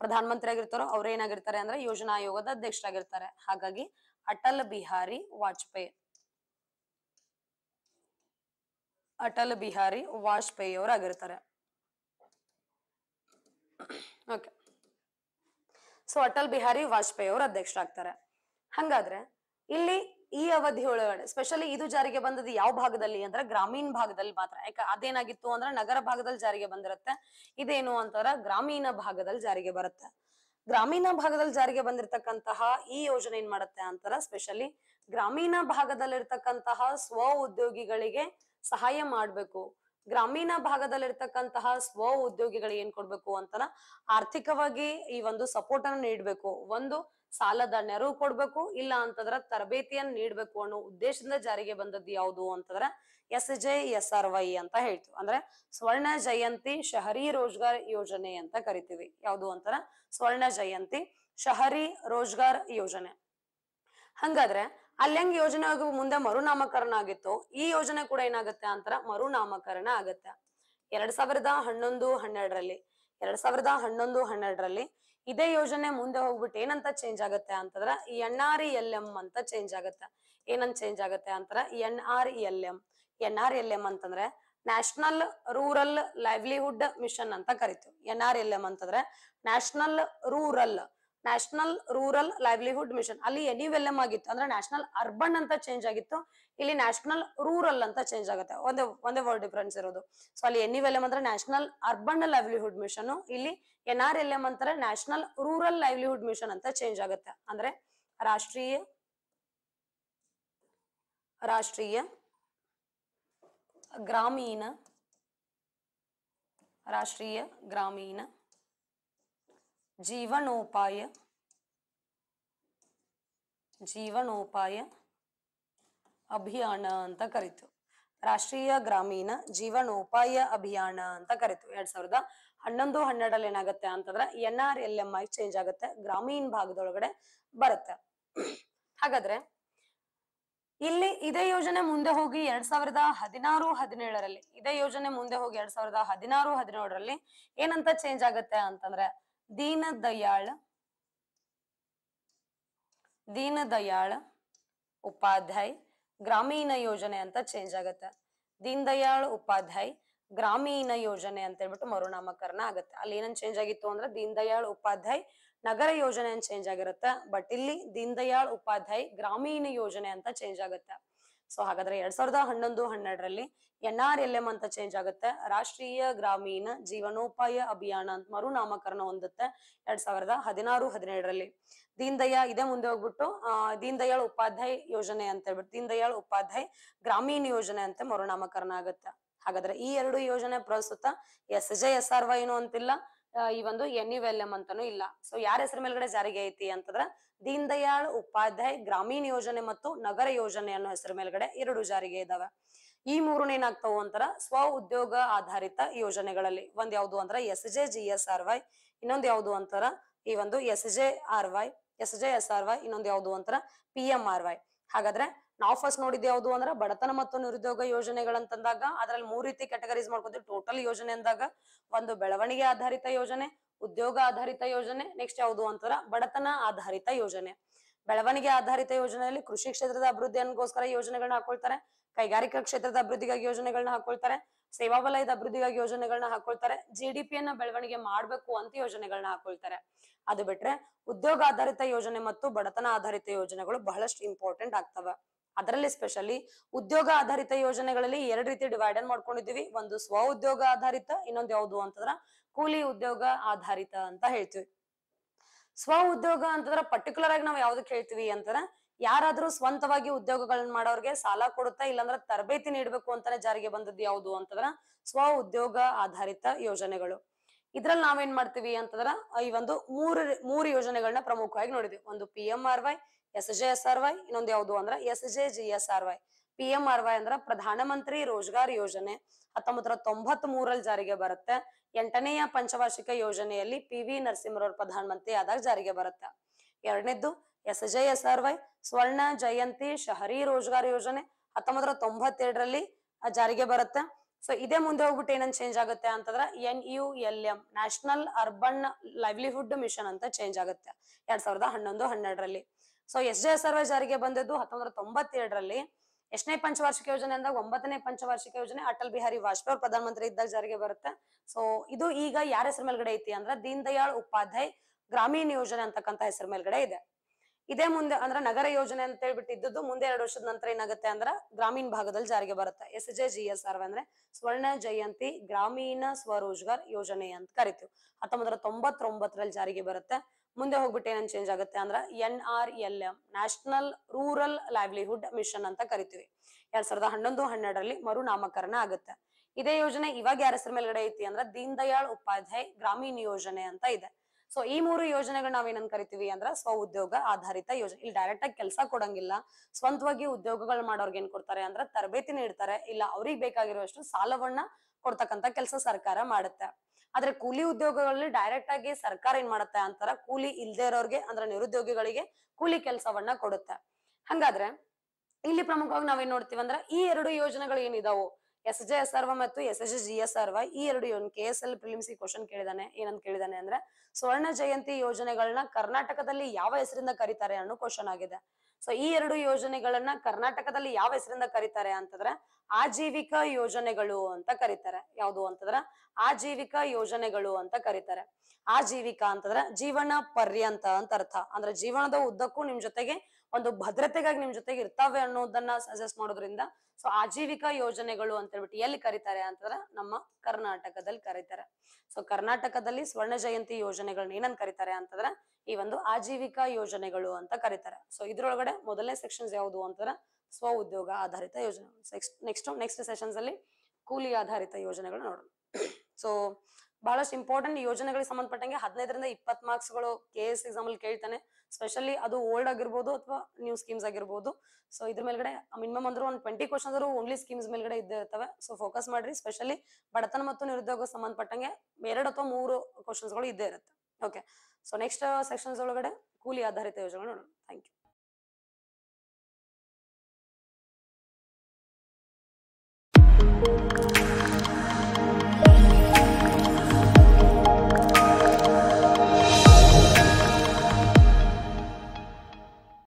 ಪ್ರಧಾನ ಮಂತ್ರಿ ಆಗಿರ್ತಾರೋ ಏನಾಗಿರ್ತಾರೆ ಅಂದ್ರೆ ಯೋಜನಾ ಆಯೋಗದ ಅಧ್ಯಕ್ಷರಾಗಿರ್ತಾರೆ ಹಾಗಾಗಿ ಅಟಲ್ ಬಿಹಾರಿ ವಾಜಪೇಯಿ ಅಟಲ್ ಬಿಹಾರಿ ವಾಜಪೇಯಿ ಆಗಿರ್ತಾರೆ ಓಕೆ ಸೊ ಅಟಲ್ ಬಿಹಾರಿ ವಾಜಪೇಯಿ ಅವರು ಅಧ್ಯಕ್ಷರಾಗ್ತಾರೆ ಹಂಗಾದ್ರೆ ಇಲ್ಲಿ ಈ ಅವಧಿ ಒಳಗಡೆ ಸ್ಪೆಷಲಿ ಇದು ಜಾರಿಗೆ ಬಂದದ್ದು ಯಾವ ಭಾಗದಲ್ಲಿ ಅಂದ್ರೆ ಗ್ರಾಮೀಣ ಭಾಗದಲ್ಲಿ ಮಾತ್ರ ಯಾಕೆ ಅದೇನಾಗಿತ್ತು ಅಂದ್ರೆ ನಗರ ಭಾಗದಲ್ಲಿ ಜಾರಿಗೆ ಬಂದಿರತ್ತೆ ಇದೇನು ಅಂತಾರ ಗ್ರಾಮೀಣ ಭಾಗದಲ್ಲಿ ಜಾರಿಗೆ ಬರುತ್ತೆ ಗ್ರಾಮೀಣ ಭಾಗದಲ್ಲಿ ಜಾರಿಗೆ ಬಂದಿರತಕ್ಕಂತಹ ಈ ಯೋಜನೆ ಏನ್ ಮಾಡುತ್ತೆ ಅಂತಾರ ಸ್ಪೆಷಲಿ ಗ್ರಾಮೀಣ ಭಾಗದಲ್ಲಿರ್ತಕ್ಕಂತಹ ಸ್ವ ಉದ್ಯೋಗಿಗಳಿಗೆ ಸಹಾಯ ಮಾಡ್ಬೇಕು ಗ್ರಾಮೀಣ ಭಾಗದಲ್ಲಿರ್ತಕ್ಕಂತಹ ಸ್ವ ಉದ್ಯೋಗಿಗಳಿಗೆ ಏನ್ ಕೊಡ್ಬೇಕು ಅಂತನ ಆರ್ಥಿಕವಾಗಿ ಈ ಒಂದು ಸಪೋರ್ಟ್ ಅನ್ನು ನೀಡಬೇಕು ಒಂದು ಸಾಲದ ನೆರವು ಕೊಡ್ಬೇಕು ಇಲ್ಲ ಅಂತಂದ್ರ ತರಬೇತಿಯನ್ನು ನೀಡ್ಬೇಕು ಅನ್ನೋ ಉದ್ದೇಶದಿಂದ ಜಾರಿಗೆ ಬಂದದ್ದು ಯಾವುದು ಅಂತಂದ್ರ S J S R Y ಅಂತ ಹೇಳ್ತು ಅಂದ್ರೆ ಸ್ವರ್ಣ ಜಯಂತಿ ಶಹರಿ ರೋಜ್ಗಾರ್ ಯೋಜನೆ ಅಂತ ಕರಿತೀವಿ ಯಾವುದು ಅಂತಾರ ಸ್ವರ್ಣ ಜಯಂತಿ ಶಹರಿ ರೋಜ್ಗಾರ್ ಯೋಜನೆ ಹಂಗಾದ್ರೆ ಅಲ್ಲಿ ಹೆಂಗ್ ಯೋಜನೆ ಮುಂದೆ ಮರುನಾಮಕರಣ ಆಗಿತ್ತು ಈ ಯೋಜನೆ ಕೂಡ ಏನಾಗುತ್ತೆ ಅಂತರ ಮರುನಾಮಕರಣ ಆಗತ್ತೆ ಎರಡ್ ಸಾವಿರದ ಹನ್ನೊಂದು ಹನ್ನೆರಡರಲ್ಲಿ ಎರಡ್ ಸಾವಿರದ ಹನ್ನೊಂದು ಹನ್ನೆರಡರಲ್ಲಿ ಇದೇ ಯೋಜನೆ ಮುಂದೆ ಹೋಗ್ಬಿಟ್ಟು ಏನಂತ ಚೇಂಜ್ ಆಗತ್ತೆ ಅಂತಂದ್ರ ಎನ್ ಆರ್ ಎಲ್ ಎಂ ಅಂತ ಚೇಂಜ್ ಆಗತ್ತೆ ಏನಂತ ಚೇಂಜ್ ಆಗತ್ತೆ ಅಂತರ N R L M N R L M ಅಂತಂದ್ರೆ ನ್ಯಾಷನಲ್ ರೂರಲ್ ಲೈವ್ಲಿಹುಡ್ ಮಿಷನ್ ಅಂತ ಕರಿತೀವಿ ಎನ್ ಆರ್ ಎಲ್ ಎಂ ಅಂತಂದ್ರೆ national rural national rural livelihood mission ಅಲ್ಲಿ ಎನಿವೆಲ್ಲಂ ಆಗಿತ್ತು ಅಂದ್ರೆ ನ್ಯಾಷನಲ್ ಅರ್ಬನ್ ಅಂತ ಚೇಂಜ್ ಆಗಿತ್ತು ಇಲ್ಲಿ ನ್ಯಾಷನಲ್ ರೂರಲ್ ಅಂತ ಚೇಂಜ್ ಆಗುತ್ತೆ ಒಂದೇ ಒಂದೇ ವರ್ಡ್ ಡಿಫ್ರೆನ್ಸ್ ಇರೋದು ಸೊ ಅಲ್ಲಿ ಎನಿವೆಲ್ಲಂ ಅಂದ್ರೆ ನ್ಯಾಷನಲ್ ಅರ್ಬನ್ ಲೈವ್ಲಿಹುಡ್ ಮಿಷನ್ ಇಲ್ಲಿ ಎನ್ ಆರ್ ಎಲ್ ಎಂ ಅಂತಾರೆ ನ್ಯಾಷನಲ್ ರೂರಲ್ ಲೈವ್ಲಿಹುಡ್ ಮಿಷನ್ ಅಂತ ಚೇಂಜ್ ಆಗುತ್ತೆ ಅಂದ್ರೆ ರಾಷ್ಟ್ರೀಯ ರಾಷ್ಟ್ರೀಯ ಗ್ರಾಮೀಣ ರಾಷ್ಟ್ರೀಯ ಗ್ರಾಮೀಣ ಜೀವನೋಪಾಯ ಜೀವನೋಪಾಯ ಅಭಿಯಾನ ಅಂತ ಕರಿತು ರಾಷ್ಟ್ರೀಯ ಗ್ರಾಮೀಣ ಜೀವನೋಪಾಯ ಅಭಿಯಾನ ಅಂತ ಕರಿತು ಎರಡ್ ಸಾವಿರದ ಹನ್ನೊಂದು ಹನ್ನೆರಡಲ್ಲಿ ಏನಾಗುತ್ತೆ ಅಂತಂದ್ರೆ ಎನ್ ಆರ್ ಎಲ್ ಎಂ ಐ ಚೇಂಜ್ ಆಗುತ್ತೆ ಗ್ರಾಮೀಣ ಭಾಗದೊಳಗಡೆ ಬರುತ್ತೆ ಹಾಗಾದ್ರೆ ಇಲ್ಲಿ ಇದೇ ಯೋಜನೆ ಮುಂದೆ ಹೋಗಿ ಎರಡ್ ಸಾವಿರದ ಹದಿನಾರು ಹದಿನೇಳರಲ್ಲಿ ಇದೇ ಯೋಜನೆ ಮುಂದೆ ಹೋಗಿ ಎರಡ್ ಸಾವಿರದ ಹದಿನಾರು ಹದಿನೇಳರಲ್ಲಿ ಏನಂತ ಚೇಂಜ್ ಆಗುತ್ತೆ ಅಂತಂದ್ರೆ ದೀನದಯಾಳ ದೀನದಯಾಳ ಉಪಾಧ್ಯಾಯ ಗ್ರಾಮೀಣ ಯೋಜನೆ ಅಂತ ಚೇಂಜ್ ಆಗತ್ತೆ ದೀನ್ ದಯಾಳ್ ಉಪಾಧ್ಯಾಯ ಗ್ರಾಮೀಣ ಯೋಜನೆ ಅಂತ ಹೇಳ್ಬಿಟ್ಟು ಮರುನಾಮಕರಣ ಆಗತ್ತೆ ಅಲ್ಲಿ ಏನನ್ ಚೇಂಜ್ ಆಗಿತ್ತು ಅಂದ್ರೆ ದೀನ್ ದಯಾಳ್ ಉಪಾಧ್ಯಾಯ ನಗರ ಯೋಜನೆ ಅಂತ ಚೇಂಜ್ ಆಗಿರುತ್ತೆ ಬಟ್ ಇಲ್ಲಿ ದೀನ್ ದಯಾಳ್ ಉಪಾಧ್ಯಾಯ ಗ್ರಾಮೀಣ ಯೋಜನೆ ಅಂತ ಚೇಂಜ್ ಆಗತ್ತೆ ಸೊ ಹಾಗಾದ್ರೆ ಎರಡ್ ಸಾವಿರದ ಹನ್ನೊಂದು ಹನ್ನೆರಡರಲ್ಲಿ ಎನ್ ಆರ್ ಎಲ್ ಎಂ ಅಂತ ಚೇಂಜ್ ಆಗುತ್ತೆ ರಾಷ್ಟ್ರೀಯ ಗ್ರಾಮೀಣ ಜೀವನೋಪಾಯ ಅಭಿಯಾನ ಅಂತ ಮರುನಾಮಕರಣ ಹೊಂದುತ್ತೆ ಎರಡ್ ಸಾವಿರದ ಹದಿನಾರು ಹದಿನೇಳರಲ್ಲಿ ದೀನ್ ದಯಾಳ್ ಇದೇ ಮುಂದೆ ಹೋಗ್ಬಿಟ್ಟು ದೀನ್ ದಯಾಳ್ ಉಪಾಧ್ಯಾಯ ಯೋಜನೆ ಅಂತ ಹೇಳ್ಬಿಟ್ಟು ದೀನ್ ದಯಾಳ್ ಉಪಾಧ್ಯಾಯ ಗ್ರಾಮೀಣ ಯೋಜನೆ ಅಂತ ಮರುನಾಮಕರಣ ಆಗುತ್ತೆ ಹಾಗಾದ್ರೆ ಈ ಎರಡು ಯೋಜನೆ ಪ್ರಸ್ತುತ ಎಸ್ ಜೆ ಎಸ್ ಆರ್ ವೈನು ಅಂತಿಲ್ಲ ಈ ಒಂದು ಎನ್ ಯು ಎಲ್ ಎಂ ಅಂತಾನು ಇಲ್ಲ ಸೊ ಯಾರ ಹೆಸರು ಮೇಲ್ಗಡೆ ಜಾರಿಗೆ ಐತಿ ಅಂತಂದ್ರ ದೀನ್ ದಯಾಳ್ ಉಪಾಧ್ಯಾಯ ಗ್ರಾಮೀಣ ಯೋಜನೆ ಮತ್ತು ನಗರ ಯೋಜನೆ ಅನ್ನೋ ಹೆಸರು ಮೇಲ್ಗಡೆ ಎರಡು ಜಾರಿಗೆ ಇದಾವ ಈ ಮೂರನೇ ಏನಾಗ್ತಾವು ಅಂತಾರ ಸ್ವ ಉದ್ಯೋಗ ಆಧಾರಿತ ಯೋಜನೆಗಳಲ್ಲಿ ಒಂದ್ ಯಾವ್ದು ಅಂದ್ರ S J G S R Y ಇನ್ನೊಂದ್ ಯಾವ್ದು ಅಂತರ ಈ ಒಂದು S J R Y S J S R Y ಇನ್ನೊಂದ್ ಯಾವ್ದು ಅಂತರ ಪಿ ಎಂ ಆರ್ ವೈ ಹಾಗಾದ್ರೆ ನಾವು ಫಸ್ಟ್ ನೋಡಿದ್ವಿ ಯಾವ್ದು ಅಂದ್ರ ಬಡತನ ಮತ್ತು ನಿರುದ್ಯೋಗ ಯೋಜನೆಗಳಂತಂದಾಗ ಅದ್ರಲ್ಲಿ ಮೂರ್ ರೀತಿ ಕ್ಯಾಟಗರೀಸ್ ಮಾಡ್ಕೊತೀವಿ ಟೋಟಲ್ ಯೋಜನೆ ಅಂದಾಗ ಒಂದು ಬೆಳವಣಿಗೆ ಆಧಾರಿತ ಯೋಜನೆ ಉದ್ಯೋಗ ಆಧಾರಿತ ಯೋಜನೆ ನೆಕ್ಸ್ಟ್ ಯಾವ್ದು ಅಂತಾರ ಬಡತನ ಆಧಾರಿತ ಯೋಜನೆ ಬೆಳವಣಿಗೆ ಆಧಾರಿತ ಯೋಜನೆಯಲ್ಲಿ ಕೃಷಿ ಕ್ಷೇತ್ರದ ಅಭಿವೃದ್ಧಿಯನ್ಗೋಸ್ಕರ ಯೋಜನೆಗಳನ್ನ ಹಾಕೊಳ್ತಾರೆ ಕೈಗಾರಿಕಾ ಕ್ಷೇತ್ರದ ಅಭಿವೃದ್ಧಿಗಾಗಿ ಯೋಜನೆಗಳನ್ನ ಹಾಕೊಳ್ತಾರೆ ಸೇವಾ ವಲಯದ ಅಭಿವೃದ್ಧಿಗಾಗಿ ಯೋಜನೆಗಳನ್ನ ಹಾಕೊಳ್ತಾರೆ ಜಿ ಡಿ ಬೆಳವಣಿಗೆ ಮಾಡ್ಬೇಕು ಅಂತ ಯೋಜನೆಗಳನ್ನ ಹಾಕೊಳ್ತಾರೆ ಅದು ಬಿಟ್ರೆ ಉದ್ಯೋಗ ಆಧಾರಿತ ಯೋಜನೆ ಮತ್ತು ಬಡತನ ಆಧಾರಿತ ಯೋಜನೆಗಳು ಬಹಳಷ್ಟು ಇಂಪಾರ್ಟೆಂಟ್ ಆಗ್ತವೆ ಅದರಲ್ಲಿ ಸ್ಪೆಷಲಿ ಉದ್ಯೋಗ ಆಧಾರಿತ ಯೋಜನೆಗಳಲ್ಲಿ ಎರಡು ರೀತಿ ಡಿವೈಡ್ ಅನ್ ಒಂದು ಸ್ವ ಉದ್ಯೋಗ ಆಧಾರಿತ ಇನ್ನೊಂದು ಯಾವುದು ಅಂತಂದ್ರ ಕೂಲಿ ಉದ್ಯೋಗ ಆಧಾರಿತ ಅಂತ ಹೇಳ್ತೀವಿ ಸ್ವ ಉದ್ಯೋಗ ಅಂತಂದ್ರ ಪರ್ಟಿಕ್ಯುಲರ್ ಆಗಿ ನಾವು ಯಾವ್ದಕ್ಕೆ ಹೇಳ್ತೀವಿ ಅಂತಂದ್ರ ಯಾರಾದ್ರೂ ಸ್ವಂತವಾಗಿ ಉದ್ಯೋಗಗಳನ್ನ ಮಾಡೋರ್ಗೆ ಸಾಲ ಕೊಡುತ್ತಾ ಇಲ್ಲಾಂದ್ರೆ ತರಬೇತಿ ನೀಡಬೇಕು ಅಂತಾನೆ ಜಾರಿಗೆ ಬಂದದ್ದು ಯಾವುದು ಅಂತಂದ್ರ ಸ್ವ ಉದ್ಯೋಗ ಆಧಾರಿತ ಯೋಜನೆಗಳು ಇದ್ರಲ್ಲಿ ನಾವೇನ್ ಮಾಡ್ತೀವಿ ಅಂತಂದ್ರ ಈ ಒಂದು ಮೂರು ಮೂರು ಯೋಜನೆಗಳನ್ನ ಪ್ರಮುಖವಾಗಿ ನೋಡಿದ್ವಿ ಒಂದು P M Y S J S R Y ಇನ್ನೊಂದು ಯಾವ್ದು ಅಂದ್ರ S J G S R Y P M R Y ಅಂದ್ರ ಪ್ರಧಾನ ಮಂತ್ರಿ ರೋಜ್ಗಾರ್ ಯೋಜನೆ ಹತ್ತೊಂಬತ್ತರ ತೊಂಬತ್ ಮೂರಲ್ಲಿ ಜಾರಿಗೆ ಬರುತ್ತೆ ಎಂಟನೆಯ ಪಂಚವಾರ್ಷಿಕ ಯೋಜನೆಯಲ್ಲಿ ಪಿ ವಿ ನರಸಿಂಹರವ್ರ ಮಂತ್ರಿ ಆದಾಗ ಜಾರಿಗೆ ಬರುತ್ತೆ ಎರಡನೇದ್ದು S J S R Y ಸ್ವರ್ಣ ಜಯಂತಿ ಶಹರಿ ರೋಜ್ಗಾರ್ ಯೋಜನೆ ಹತ್ತೊಂಬತ್ತರ ತೊಂಬತ್ತೆರಡರಲ್ಲಿ ಜಾರಿಗೆ ಬರುತ್ತೆ ಸೊ ಇದೇ ಮುಂದೆ ಹೋಗ್ಬಿಟ್ಟು ಏನನ್ ಚೇಂಜ್ ಆಗುತ್ತೆ ಅಂತಂದ್ರೆ N U L M national urban livelihood mission ಅಂತ ಚೇಂಜ್ ಆಗುತ್ತೆ ಎರಡ್ ಸಾವಿರದ ಹನ್ನೊಂದು ಹನ್ನೆರಡರಲ್ಲಿ ಸೊ ಎಸ್ ಜೆ ಸರ್ವೆ ಜಾರಿಗೆ ಬಂದದ್ದು ಹತ್ತೊಂಬತ್ತರ ತೊಂಬತ್ತೆರಡರಲ್ಲಿ ಎಷ್ಟನೇ ಪಂಚವಾರ್ಷಿಕ ಯೋಜನೆ ಅಂದಾಗ ಒಂಬತ್ತನೇ ಪಂಚವಾರ್ಷಿಕ ಯೋಜನೆ ಅಟಲ್ ಬಿಹಾರಿ ವಾಜಪೇಯಿ ಅವರು ಪ್ರಧಾನಮಂತ್ರಿ ಇದ್ದಾಗ ಜಾರಿಗೆ ಬರುತ್ತೆ ಸೊ ಇದು ಈಗ ಯಾರ ಹೆಸರು ಮೇಲ್ಗಡೆ ಐತಿ ಅಂದ್ರೆ ದೀನ್ ದಯಾಳ್ ಉಪಾಧ್ಯಾಯ ಗ್ರಾಮೀಣ ಯೋಜನೆ ಅಂತಕ್ಕಂತ ಹೆಸರು ಮೇಲ್ಗಡೆ ಇದೆ ಇದೇ ಮುಂದೆ ಅಂದ್ರೆ ನಗರ ಯೋಜನೆ ಅಂತ ಹೇಳ್ಬಿಟ್ಟು ಇದ್ದದ್ದು ಮುಂದೆ ಎರಡು ವರ್ಷದ ನಂತರ ಏನಾಗುತ್ತೆ ಅಂದ್ರೆ ಗ್ರಾಮೀಣ ಭಾಗದಲ್ಲಿ ಜಾರಿಗೆ ಬರುತ್ತೆ S J G S R ಅಂದ್ರೆ ಸ್ವರ್ಣ ಜಯಂತಿ ಗ್ರಾಮೀಣ ಸ್ವರೋಜ್ಗಾರ್ ಯೋಜನೆ ಅಂತ ಕರಿತೀವಿ ಹತ್ತೊಂಬತ್ತರ ತೊಂಬತ್ತೊಂಬತ್ತರಲ್ಲಿ ಜಾರಿಗೆ ಬರುತ್ತೆ ಮುಂದೆ ಹೋಗ್ಬಿಟ್ಟು ಏನಂತ ಚೇಂಜ್ ಆಗುತ್ತೆ ಅಂದ್ರ N R L M national rural livelihood mission ಅಂತ ಕರಿತೀವಿ ಎರಡ್ ಸಾವಿರದ ಹನ್ನೊಂದು ಹನ್ನೆರಡರಲ್ಲಿ ಮರು ನಾಮಕರಣ ಆಗುತ್ತೆ ಇದೇ ಯೋಜನೆ ಇವಾಗ ಯಾರ ಹೆಸರ ಮೇಲ್ಗಡೆ ಐತಿ ಅಂದ್ರೆ ದೀನ್ ದಯಾಳ್ ಉಪಾಧ್ಯಾಯ ಗ್ರಾಮೀಣ ಯೋಜನೆ ಅಂತ ಇದೆ ಸೊ ಈ ಮೂರು ಯೋಜನೆಗಳು ನಾವೇನನ್ ಕರಿತೀವಿ ಅಂದ್ರ ಸ್ವ ಉದ್ಯೋಗ ಆಧಾರಿತ ಯೋಜನೆ ಇಲ್ಲಿ ಡೈರೆಕ್ಟ್ ಆಗಿ ಕೆಲಸ ಕೊಡಂಗಿಲ್ಲ ಸ್ವಂತವಾಗಿ ಉದ್ಯೋಗಗಳು ಮಾಡೋರ್ಗೆ ಏನ್ ಕೊಡ್ತಾರೆ ಅಂದ್ರ ತರಬೇತಿ ನೀಡ್ತಾರೆ ಇಲ್ಲ ಅವ್ರಿಗೆ ಬೇಕಾಗಿರುವಷ್ಟು ಸಾಲವನ್ನ ಕೊಡ್ತಕ್ಕಂತ ಕೆಲಸ ಸರ್ಕಾರ ಮಾಡುತ್ತೆ ಆದ್ರೆ ಕೂಲಿ ಉದ್ಯೋಗಗಳಲ್ಲಿ ಡೈರೆಕ್ಟ್ ಆಗಿ ಸರ್ಕಾರ ಏನ್ ಮಾಡುತ್ತೆ ಅಂತಾರ ಕೂಲಿ ಇಲ್ದೇ ಇರೋರ್ಗೆ ಅಂದ್ರೆ ನಿರುದ್ಯೋಗಿಗಳಿಗೆ ಕೂಲಿ ಕೆಲಸವನ್ನ ಕೊಡುತ್ತೆ ಹಂಗಾದ್ರೆ ಇಲ್ಲಿ ಪ್ರಮುಖವಾಗಿ ನಾವೇನ್ ನೋಡ್ತೀವಿ ಅಂದ್ರೆ ಈ ಎರಡು ಯೋಜನೆಗಳು ಏನಿದಾವು ಎಸ್ ಜೆ ಎಸ್ ಆರ್ ಮತ್ತು S S G S R ಈ ಎರಡು ಯೋಜನೆ K S L C question ಕೇಳಿದಾನೆ ಏನಂತ ಕೇಳಿದಾನೆ ಅಂದ್ರೆ ಸ್ವರ್ಣ ಜಯಂತಿ ಯೋಜನೆಗಳನ್ನ ಕರ್ನಾಟಕದಲ್ಲಿ ಯಾವ ಹೆಸರಿಂದ ಕರೀತಾರೆ ಅನ್ನೋ ಕ್ವಶನ್ ಆಗಿದೆ ಸೊ ಈ ಎರಡು ಯೋಜನೆಗಳನ್ನ ಕರ್ನಾಟಕದಲ್ಲಿ ಯಾವ ಹೆಸರಿಂದ ಕರೀತಾರೆ ಅಂತಂದ್ರೆ ಆಜೀವಿಕಾ ಯೋಜನೆಗಳು ಅಂತ ಕರೀತಾರೆ ಯಾವುದು ಅಂತಂದ್ರ ಆಜೀವಿಕಾ ಯೋಜನೆಗಳು ಅಂತ ಕರೀತಾರೆ ಆಜೀವಿಕಾ ಅಂತಂದ್ರ ಜೀವನ ಪರ್ಯಂತ ಅಂತ ಅರ್ಥ ಅಂದ್ರೆ ಜೀವನದ ಉದ್ದಕ್ಕೂ ನಿಮ್ ಜೊತೆಗೆ ಒಂದು ಭದ್ರತೆಗಾಗಿ ನಿಮ್ ಜೊತೆಗೆ ಇರ್ತಾವೆ ಅನ್ನೋದನ್ನ ಸಜೆಸ್ಟ್ ಮಾಡೋದ್ರಿಂದ ಸೊ ಆಜೀವಿಕಾ ಯೋಜನೆಗಳು ಅಂತ ಹೇಳ್ಬಿಟ್ಟು ಎಲ್ಲಿ ಕರೀತಾರೆ ಅಂತಂದ್ರ ನಮ್ಮ ಕರ್ನಾಟಕದಲ್ಲಿ ಕರೀತಾರೆ ಸೊ ಕರ್ನಾಟಕದಲ್ಲಿ ಸ್ವರ್ಣ ಜಯಂತಿ ಯೋಜನೆಗಳನ್ನ ಏನನ್ ಕರೀತಾರೆ ಅಂತಂದ್ರ ಈ ಒಂದು ಆಜೀವಿಕಾ ಯೋಜನೆಗಳು ಅಂತ ಕರೀತಾರೆ ಸೊ ಇದ್ರೊಳಗಡೆ ಮೊದಲನೇ ಸೆಕ್ಷನ್ಸ್ ಯಾವುದು ಅಂತಂದ್ರ ಸ್ವ ಉದ್ಯೋಗ ಆಧಾರಿತ ಯೋಜನೆ ನೆಕ್ಸ್ಟ್ ನೆಕ್ಸ್ಟ್ ನೆಕ್ಸ್ಟ್ ಸೆಷನ್ಸ್ ಅಲ್ಲಿ ಕೂಲಿ ಆಧಾರಿತ ಯೋಜನೆಗಳು ನೋಡೋಣ ಸೊ ಬಹಳಷ್ಟು ಇಂಪಾರ್ಟೆಂಟ್ ಯೋಜನೆಗಳಿಗೆ ಸಂಬಂಧಪಟ್ಟಂಗೆ ಹದಿನೈದರಿಂದ ಇಪ್ಪತ್ತು ಮಾರ್ಕ್ಸ್ ಗಳು ಕೆ ಎಸ್ ಅಲ್ಲಿ ಕೇಳ್ತಾನೆ ಸ್ಪೆಷಲಿ ಅದು ಓಲ್ಡ್ ಆಗಿರ್ಬೋದು ಅಥವಾ ನ್ಯೂ ಸ್ಕೀಮ್ಸ್ ಆಗಿರ್ಬೋದು ಸೊ ಇದ್ರ ಮೇಲ್ಗಡೆ ಮಿನಿಮಮ್ ಅಂದ್ರೆ ಒಂದು ಟ್ವೆಂಟಿ ಕ್ವಶನ್ ಓನ್ಲಿ ಸ್ಕೀಮ್ಸ್ ಮೇಲ್ಗಡೆ ಇದ್ದೇ ಇರ್ತವೆ ಸೊ ಫೋಕಸ್ ಮಾಡ್ರಿ ಸ್ಪೆಷಲಿ ಬಡತನ ಮತ್ತು ನಿರುದ್ಯೋಗ ಸಂಬಂಧಪಟ್ಟಂಗೆ ಎರಡು ಅಥವಾ ಮೂರು ಕ್ವಶನ್ಸ್ ಗಳು ಇದ್ದೇ ಇರುತ್ತೆ ಓಕೆ ಸೊ ನೆಕ್ಸ್ಟ್ ಸೆಕ್ಷನ್ಸ್ ಒಳಗಡೆ ಕೂಲಿ ಆಧಾರಿತ ಯೋಜನೆ ನೋಡೋಣ ಥ್ಯಾಂಕ್ ಯು thank you